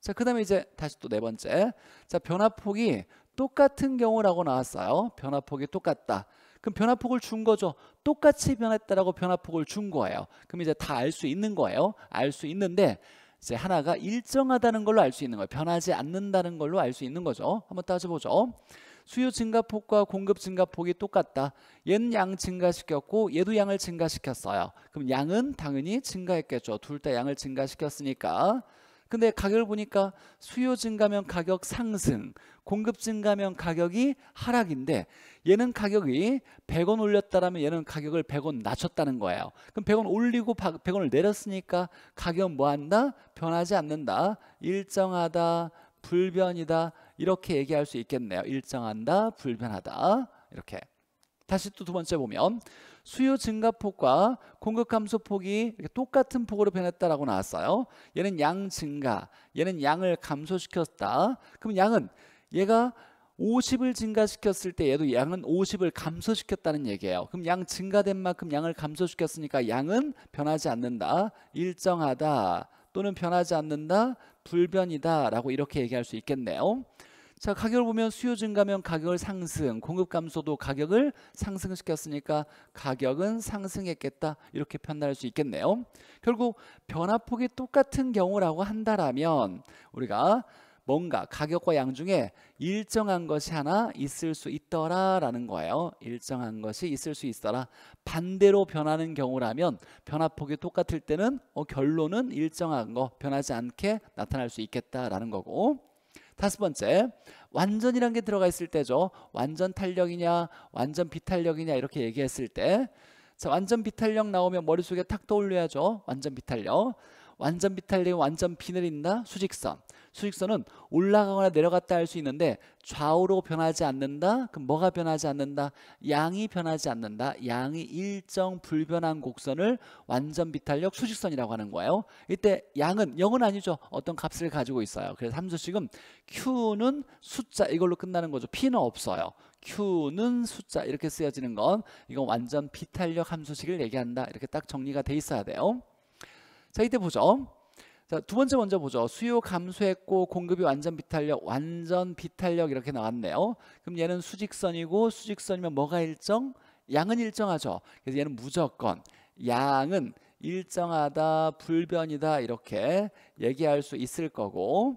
자, 그 다음에 이제 다시 또 네 번째. 자, 변화폭이 똑같은 경우라고 나왔어요. 변화폭이 똑같다. 그럼 변화폭을 준 거죠. 똑같이 변했다라고 변화폭을 준 거예요. 그럼 이제 다 알 수 있는 거예요. 알 수 있는데 이제 하나가 일정하다는 걸로 알 수 있는 거예요. 변하지 않는다는 걸로 알 수 있는 거죠. 한번 따져보죠. 수요 증가폭과 공급 증가폭이 똑같다. 얘는 양 증가시켰고 얘도 양을 증가시켰어요. 그럼 양은 당연히 증가했겠죠. 둘 다 양을 증가시켰으니까. 근데 가격을 보니까 수요 증가면 가격 상승 공급 증가면 가격이 하락인데 얘는 가격이 100원 올렸다라면 얘는 가격을 100원 낮췄다는 거예요. 그럼 100원 올리고 100원을 내렸으니까 가격 뭐 한다? 변하지 않는다. 일정하다. 불변이다. 이렇게 얘기할 수 있겠네요. 일정한다. 불변하다. 이렇게. 다시 또 두 번째 보면 수요 증가폭과 공급 감소폭이 똑같은 폭으로 변했다라고 나왔어요. 얘는 양 증가, 얘는 양을 감소시켰다. 그럼 양은 얘가 50을 증가시켰을 때 얘도 양은 50을 감소시켰다는 얘기예요. 그럼 양 증가된 만큼 양을 감소시켰으니까 양은 변하지 않는다. 일정하다. 또는 변하지 않는다. 불변이다. 라고 이렇게 얘기할 수 있겠네요. 자 가격을 보면 수요 증가면 가격을 상승 공급 감소도 가격을 상승시켰으니까 가격은 상승했겠다 이렇게 판단할 수 있겠네요 결국 변화폭이 똑같은 경우라고 한다라면 우리가 뭔가 가격과 양 중에 일정한 것이 하나 있을 수 있더라라는 거예요. 일정한 것이 있을 수있더라 반대로 변하는 경우라면 변화폭이 똑같을 때는 어, 결론은 일정한 거 변하지 않게 나타날 수 있겠다라는 거고 다섯 번째 완전이란 게 들어가 있을 때죠. 완전 탄력이냐 완전 비탄력이냐 이렇게 얘기했을 때 자, 완전 비탄력 나오면 머릿속에 탁 떠올려야죠. 완전 비탄력. 완전 비탄력이 완전 비 내린다 수직선 수직선은 올라가거나 내려갔다 할 수 있는데 좌우로 변하지 않는다. 그럼 뭐가 변하지 않는다? 양이 변하지 않는다. 양이 일정 불변한 곡선을 완전 비탄력 수직선이라고 하는 거예요. 이때 양은 0은 아니죠. 어떤 값을 가지고 있어요. 그래서 함수식은 Q는 숫자 이걸로 끝나는 거죠. P는 없어요. Q는 숫자 이렇게 쓰여지는 건 이건 완전 비탄력 함수식을 얘기한다. 이렇게 딱 정리가 돼 있어야 돼요. 자 이때 보죠. 자, 두 번째 먼저 보죠. 수요 감소했고 공급이 완전 비탄력, 완전 비탄력 이렇게 나왔네요. 그럼 얘는 수직선이고 수직선이면 뭐가 일정? 양은 일정하죠. 그래서 얘는 무조건 양은 일정하다, 불변이다 이렇게 얘기할 수 있을 거고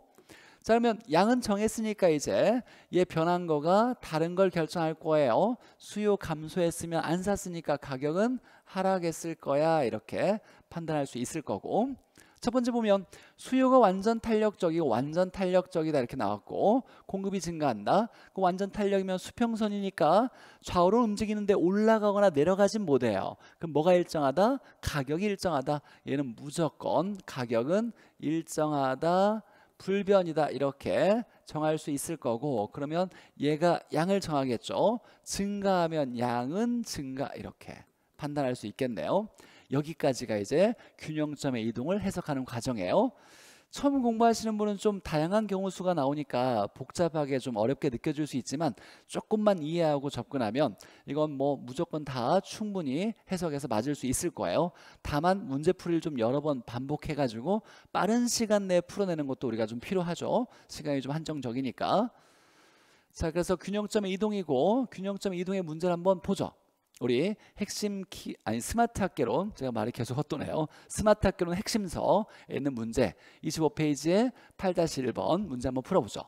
자 그러면 양은 정했으니까 이제 얘 변한 거가 다른 걸 결정할 거예요. 수요 감소했으면 안 샀으니까 가격은 하락했을 거야 이렇게 판단할 수 있을 거고 첫 번째 보면 수요가 완전 탄력적이고 완전 탄력적이다 이렇게 나왔고 공급이 증가한다. 그 완전 탄력이면 수평선이니까 좌우로 움직이는데 올라가거나 내려가진 못해요. 그럼 뭐가 일정하다? 가격이 일정하다. 얘는 무조건 가격은 일정하다. 불변이다 이렇게 정할 수 있을 거고 그러면 얘가 양을 정하겠죠. 증가하면 양은 증가 이렇게 판단할 수 있겠네요. 여기까지가 이제 균형점의 이동을 해석하는 과정이에요. 처음 공부하시는 분은 좀 다양한 경우 수가 나오니까 복잡하게 좀 어렵게 느껴질 수 있지만 조금만 이해하고 접근하면 이건 뭐 무조건 다 충분히 해석해서 맞을 수 있을 거예요. 다만 문제풀이를 좀 여러 번 반복해가지고 빠른 시간 내에 풀어내는 것도 우리가 좀 필요하죠. 시간이 좀 한정적이니까. 자, 그래서 균형점의 이동이고 균형점의 이동의 문제를 한번 보죠. 우리 핵심 키 아니 스마트 학개론 제가 말이 계속 헛도네요. 스마트 학개론 핵심서에 있는 문제 25페이지에 8-1번 문제 한번 풀어보죠.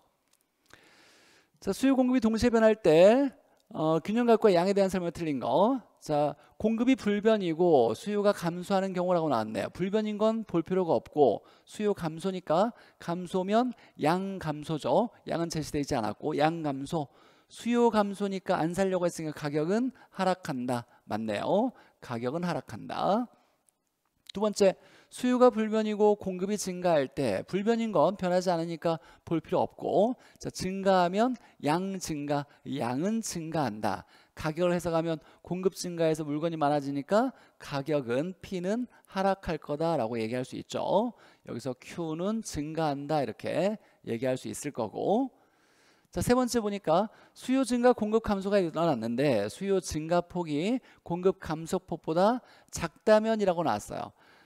자 수요 공급이 동시에 변할 때 어, 균형값과 양에 대한 설명 틀린 거. 자 공급이 불변이고 수요가 감소하는 경우라고 나왔네요. 불변인 건 볼 필요가 없고 수요 감소니까 감소면 양 감소죠. 양은 제시되지 않았고 양 감소 수요 감소니까 안 살려고 했으니까 가격은 하락한다. 맞네요. 가격은 하락한다. 두 번째, 수요가 불변이고 공급이 증가할 때 불변인 건 변하지 않으니까 볼 필요 없고 자, 증가하면 양 증가, 양은 증가한다. 가격을 해석하면 공급 증가해서 물건이 많아지니까 가격은 P는 하락할 거다라고 얘기할 수 있죠. 여기서 Q는 증가한다 이렇게 얘기할 수 있을 거고 자, 세 번째 보니까 수요 증가 공급 감소가 일어났는데 수요 증가 폭이 공급 감소 폭보다 작다면이라고 나왔어요.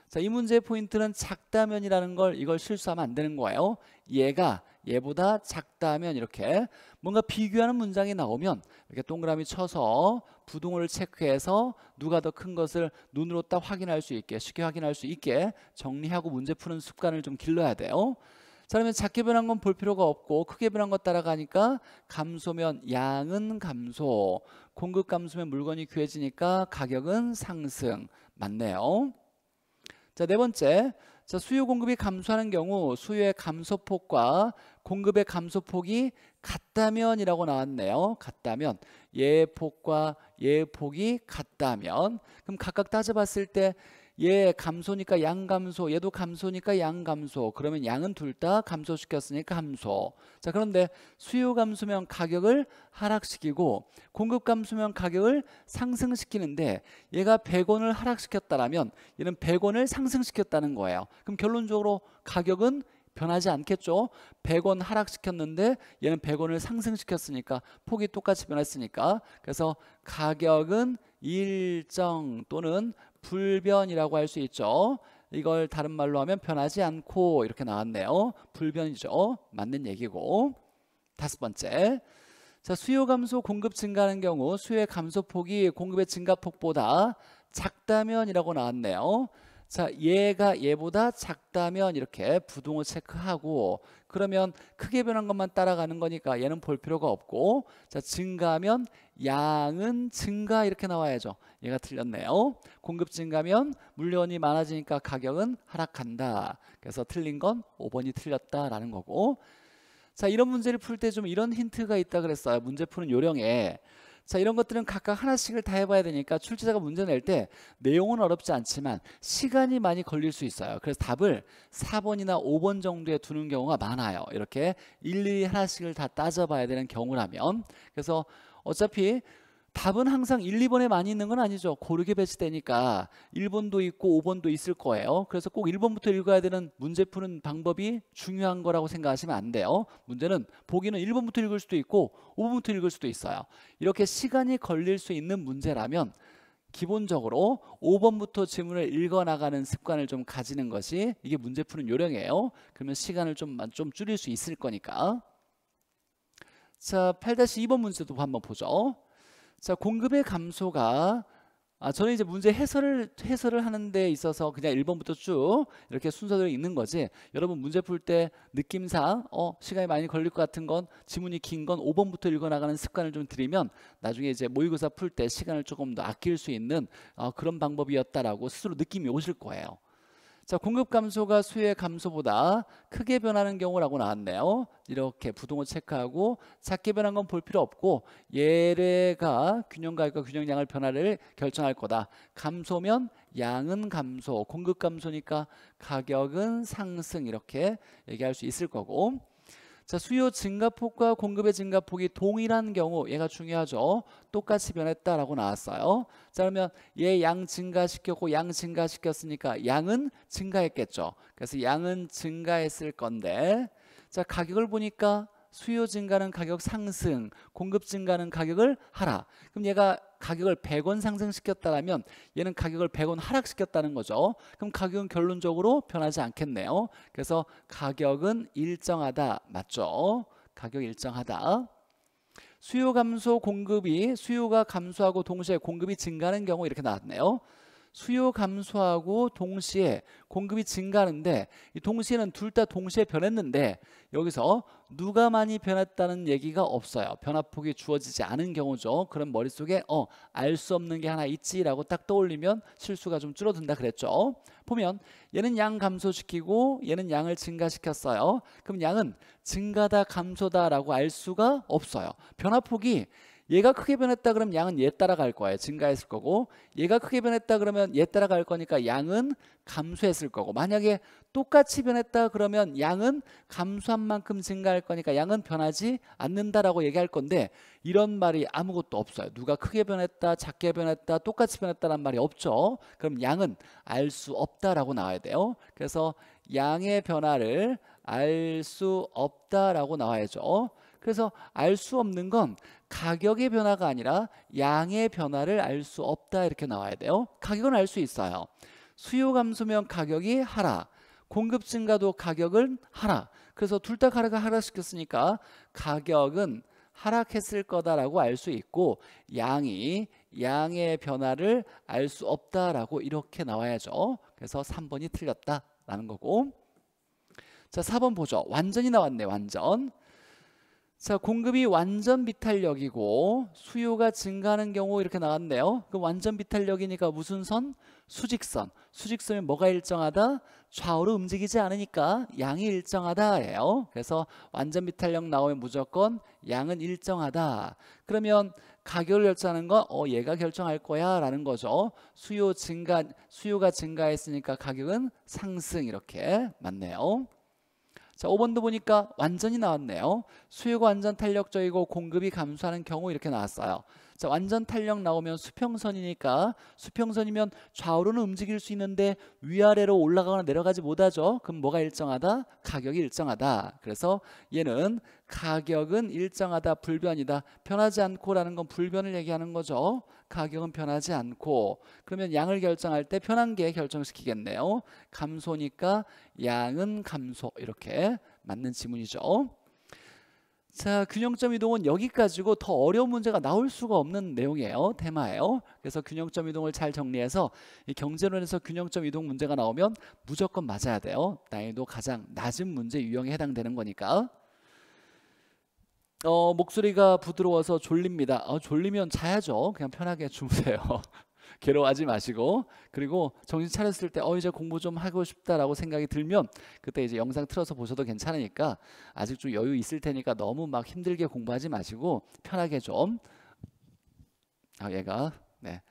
자, 이 문제의 포인트는 작다면이라는 걸 이걸 실수하면 안 되는 거예요. 얘가 얘보다 작다면 이렇게 뭔가 비교하는 문장이 나오면 이렇게 동그라미 쳐서 부동호를 체크해서 누가 더 큰 것을 눈으로 딱 확인할 수 있게 쉽게 확인할 수 있게 정리하고 문제 푸는 습관을 좀 길러야 돼요. 그러면 작게 변한 건 볼 필요가 없고 크게 변한 것 따라가니까 감소면 양은 감소, 공급 감소면 물건이 귀해지니까 가격은 상승. 맞네요. 자, 네 번째. 자, 수요 공급이 감소하는 경우 수요의 감소폭과 공급의 감소폭이 같다면이라고 나왔네요. 같다면 예 폭과 예 폭이 같다면 그럼 각각 따져봤을 때얘 예, 감소니까 양 감소, 얘도 감소니까 양 감소. 그러면 양은 둘 다 감소시켰으니까 감소. 자, 그런데 수요 감소면 가격을 하락시키고 공급 감소면 가격을 상승시키는데 얘가 100원을 하락시켰다라면 얘는 100원을 상승시켰다는 거예요. 그럼 결론적으로 가격은 변하지 않겠죠. 100원 하락시켰는데 얘는 100원을 상승시켰으니까 폭이 똑같이 변했으니까 그래서 가격은 일정 또는 불변이라고 할 수 있죠. 이걸 다른 말로 하면 변하지 않고 이렇게 나왔네요. 불변이죠. 맞는 얘기고. 다섯 번째. 자, 수요 감소, 공급 증가하는 경우 수요의 감소폭이 공급의 증가폭보다 작다면이라고 나왔네요. 자, 얘가 얘보다 작다면 이렇게 부동을 체크하고 그러면 크게 변한 것만 따라가는 거니까 얘는 볼 필요가 없고 자, 증가면 하 양은 증가 이렇게 나와야죠. 얘가 틀렸네요. 공급 증가면 물량이 많아지니까 가격은 하락한다. 그래서 틀린 건 5번이 틀렸다라는 거고 자, 이런 문제를 풀 때 좀 이런 힌트가 있다 그랬어요. 문제 푸는 요령에 자 이런 것들은 각각 하나씩을 다 해봐야 되니까 출제자가 문제 낼 때 내용은 어렵지 않지만 시간이 많이 걸릴 수 있어요. 그래서 답을 4번이나 5번 정도에 두는 경우가 많아요. 이렇게 일일이 하나씩을 다 따져봐야 되는 경우라면 그래서 어차피 답은 항상 1, 2번에 많이 있는 건 아니죠. 고르게 배치되니까 1번도 있고 5번도 있을 거예요. 그래서 꼭 1번부터 읽어야 되는 문제 푸는 방법이 중요한 거라고 생각하시면 안 돼요. 문제는 보기는 1번부터 읽을 수도 있고 5번부터 읽을 수도 있어요. 이렇게 시간이 걸릴 수 있는 문제라면 기본적으로 5번부터 지문을 읽어나가는 습관을 좀 가지는 것이 이게 문제 푸는 요령이에요. 그러면 시간을 좀, 좀 줄일 수 있을 거니까. 자, 8-2번 문제도 한번 보죠. 자, 공급의 감소가 아, 저는 이제 문제 해설을 해설을 하는 데 있어서 그냥 1번부터 쭉 이렇게 순서대로 읽는 거지. 여러분 문제 풀 때 느낌상 어, 시간이 많이 걸릴 것 같은 건 지문이 긴 건 5번부터 읽어 나가는 습관을 좀 들이면 나중에 이제 모의고사 풀 때 시간을 조금 더 아낄 수 있는 어, 그런 방법이었다라고 스스로 느낌이 오실 거예요. 자, 공급 감소가 수요의 감소보다 크게 변하는 경우라고 나왔네요. 이렇게 부동을 체크하고 작게 변한 건 볼 필요 없고 예래가 균형가격과 균형양을 변화를 결정할 거다. 감소면 양은 감소, 공급 감소니까 가격은 상승 이렇게 얘기할 수 있을 거고 자, 수요 증가폭과 공급의 증가폭이 동일한 경우 얘가 중요하죠. 똑같이 변했다라고 나왔어요. 자, 그러면 얘 양 증가시켰고 양 증가시켰으니까 양은 증가했겠죠. 그래서 양은 증가했을 건데 자, 가격을 보니까 수요 증가는 가격 상승, 공급 증가는 가격을 하라 그럼 얘가 가격을 100원 상승시켰다라면 얘는 가격을 100원 하락시켰다는 거죠. 그럼 가격은 결론적으로 변하지 않겠네요. 그래서 가격은 일정하다. 맞죠? 가격 일정하다. 수요 감소 공급이 수요가 감소하고 동시에 공급이 증가하는 경우 이렇게 나왔네요. 수요 감소하고 동시에 공급이 증가하는데 이 동시에는 둘 다 동시에 변했는데 여기서 누가 많이 변했다는 얘기가 없어요. 변화폭이 주어지지 않은 경우죠. 그럼 머릿속에 어 알 수 없는 게 하나 있지라고 딱 떠올리면 실수가 좀 줄어든다 그랬죠. 보면 얘는 양 감소시키고 얘는 양을 증가시켰어요. 그럼 양은 증가다 감소다라고 알 수가 없어요. 변화폭이 얘가 크게 변했다 그러면 양은 얘 따라갈 거예요. 증가했을 거고 얘가 크게 변했다 그러면 얘 따라갈 거니까 양은 감소했을 거고 만약에 똑같이 변했다 그러면 양은 감소한 만큼 증가할 거니까 양은 변하지 않는다라고 얘기할 건데 이런 말이 아무것도 없어요. 누가 크게 변했다, 작게 변했다, 똑같이 변했다란 말이 없죠. 그럼 양은 알 수 없다라고 나와야 돼요. 그래서 양의 변화를 알 수 없다라고 나와야죠. 그래서 알 수 없는 건 가격의 변화가 아니라 양의 변화를 알 수 없다 이렇게 나와야 돼요. 가격은 알 수 있어요. 수요 감소면 가격이 하락, 공급 증가도 가격은 하락. 그래서 둘 다 가라가 하락시켰으니까 가격은 하락했을 거다라고 알 수 있고 양이 양의 변화를 알 수 없다라고 이렇게 나와야죠. 그래서 3번이 틀렸다라는 거고. 자, 4번 보죠. 완전히 나왔네, 완전. 자, 공급이 완전 비탄력이고 수요가 증가하는 경우 이렇게 나왔네요. 그 완전 비탄력이니까 무슨 선? 수직선. 수직선이 뭐가 일정하다? 좌우로 움직이지 않으니까 양이 일정하다예요. 그래서 완전 비탄력 나오면 무조건 양은 일정하다. 그러면 가격을 결정하는 건 어, 얘가 결정할 거야라는 거죠. 수요 증가 수요가 증가했으니까 가격은 상승 이렇게 맞네요. 자, 5번도 보니까 완전히 나왔네요. 수요가 완전 탄력적이고 공급이 감소하는 경우 이렇게 나왔어요. 자, 완전 탄력 나오면 수평선이니까 수평선이면 좌우로는 움직일 수 있는데 위아래로 올라가거나 내려가지 못하죠. 그럼 뭐가 일정하다? 가격이 일정하다. 그래서 얘는 가격은 일정하다, 불변이다. 변하지 않고라는 건 불변을 얘기하는 거죠. 가격은 변하지 않고 그러면 양을 결정할 때 편한 게 결정시키겠네요. 감소니까 양은 감소 이렇게 맞는 지문이죠. 자, 균형점 이동은 여기까지고 더 어려운 문제가 나올 수가 없는 내용이에요. 테마예요. 그래서 균형점 이동을 잘 정리해서 이 경제론에서 균형점 이동 문제가 나오면 무조건 맞아야 돼요. 난이도 가장 낮은 문제 유형에 해당되는 거니까. 어, 목소리가 부드러워서 졸립니다. 어, 졸리면 자야죠. 그냥 편하게 주무세요. 괴로워하지 마시고 그리고 정신 차렸을 때 어 이제 공부 좀 하고 싶다라고 생각이 들면 그때 이제 영상 틀어서 보셔도 괜찮으니까 아직 좀 여유 있을 테니까 너무 막 힘들게 공부하지 마시고 편하게 좀 아 얘가 네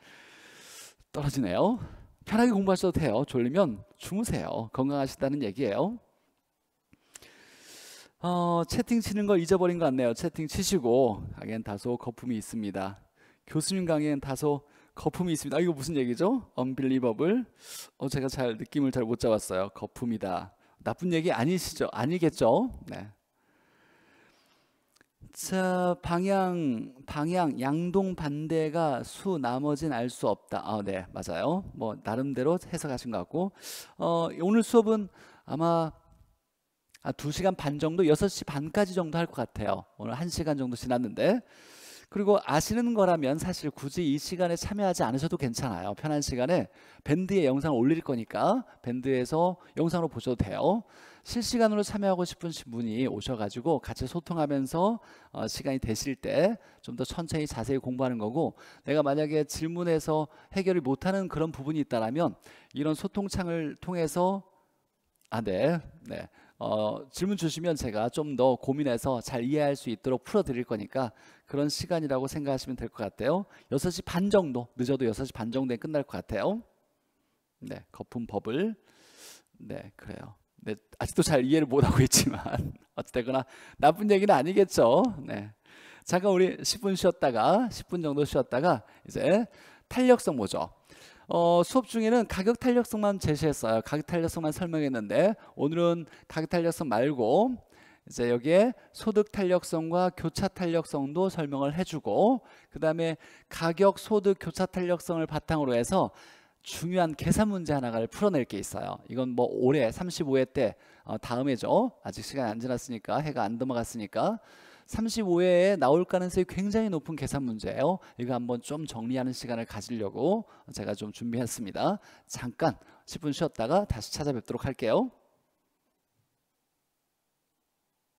떨어지네요 편하게 공부하셔도 돼요 졸리면 주무세요 건강하시다는 얘기예요 어, 채팅 치는 걸 잊어버린 것 같네요. 채팅 치시고 강의엔 다소 거품이 있습니다. 교수님 강의엔 다소 거품이 있습니다. 아, 이거 무슨 얘기죠? unbelievable. 어, 제가 잘 느낌을 잘 못 잡았어요. 거품이다. 나쁜 얘기 아니시죠? 아니겠죠? 네. 자, 방향, 방향, 양동 반대가 수, 나머진 알 수 없다. 아, 네, 맞아요. 뭐, 나름대로 해석하신 것 같고. 어, 오늘 수업은 아마 2시간 아, 반 정도, 6시 반까지 정도 할 것 같아요. 오늘 1시간 정도 지났는데. 그리고 아시는 거라면 사실 굳이 이 시간에 참여하지 않으셔도 괜찮아요. 편한 시간에 밴드에 영상을 올릴 거니까 밴드에서 영상으로 보셔도 돼요. 실시간으로 참여하고 싶은신 분이 오셔가지고 같이 소통하면서 어, 시간이 되실 때 좀 더 천천히 자세히 공부하는 거고 내가 만약에 질문에서 해결을 못하는 그런 부분이 있다면 이런 소통창을 통해서 아, 네. 네. 어, 질문 주시면 제가 좀 더 고민해서 잘 이해할 수 있도록 풀어드릴 거니까 그런 시간이라고 생각하시면 될 것 같아요. 6시 반 정도, 늦어도 6시 반 정도에 끝날 것 같아요. 네, 거품 버블. 네, 그래요. 네, 아직도 잘 이해를 못하고 있지만 어찌되거나 나쁜 얘기는 아니겠죠. 네. 잠깐 우리 10분 쉬었다가 10분 정도 쉬었다가 이제 탄력성 뭐죠? 어, 수업 중에는 가격 탄력성만 제시했어요. 가격 탄력성만 설명했는데 오늘은 가격 탄력성 말고 이제 여기에 소득 탄력성과 교차 탄력성도 설명을 해주고 그 다음에 가격, 소득, 교차 탄력성을 바탕으로 해서 중요한 계산 문제 하나를 풀어낼 게 있어요. 이건 뭐 올해 35회 때 어, 다음에죠 아직 시간이 안 지났으니까 해가 안 넘어갔으니까 35회에 나올 가능성이 굉장히 높은 계산 문제예요. 이거 한번 좀 정리하는 시간을 가지려고 제가 좀 준비했습니다. 잠깐 10분 쉬었다가 다시 찾아뵙도록 할게요.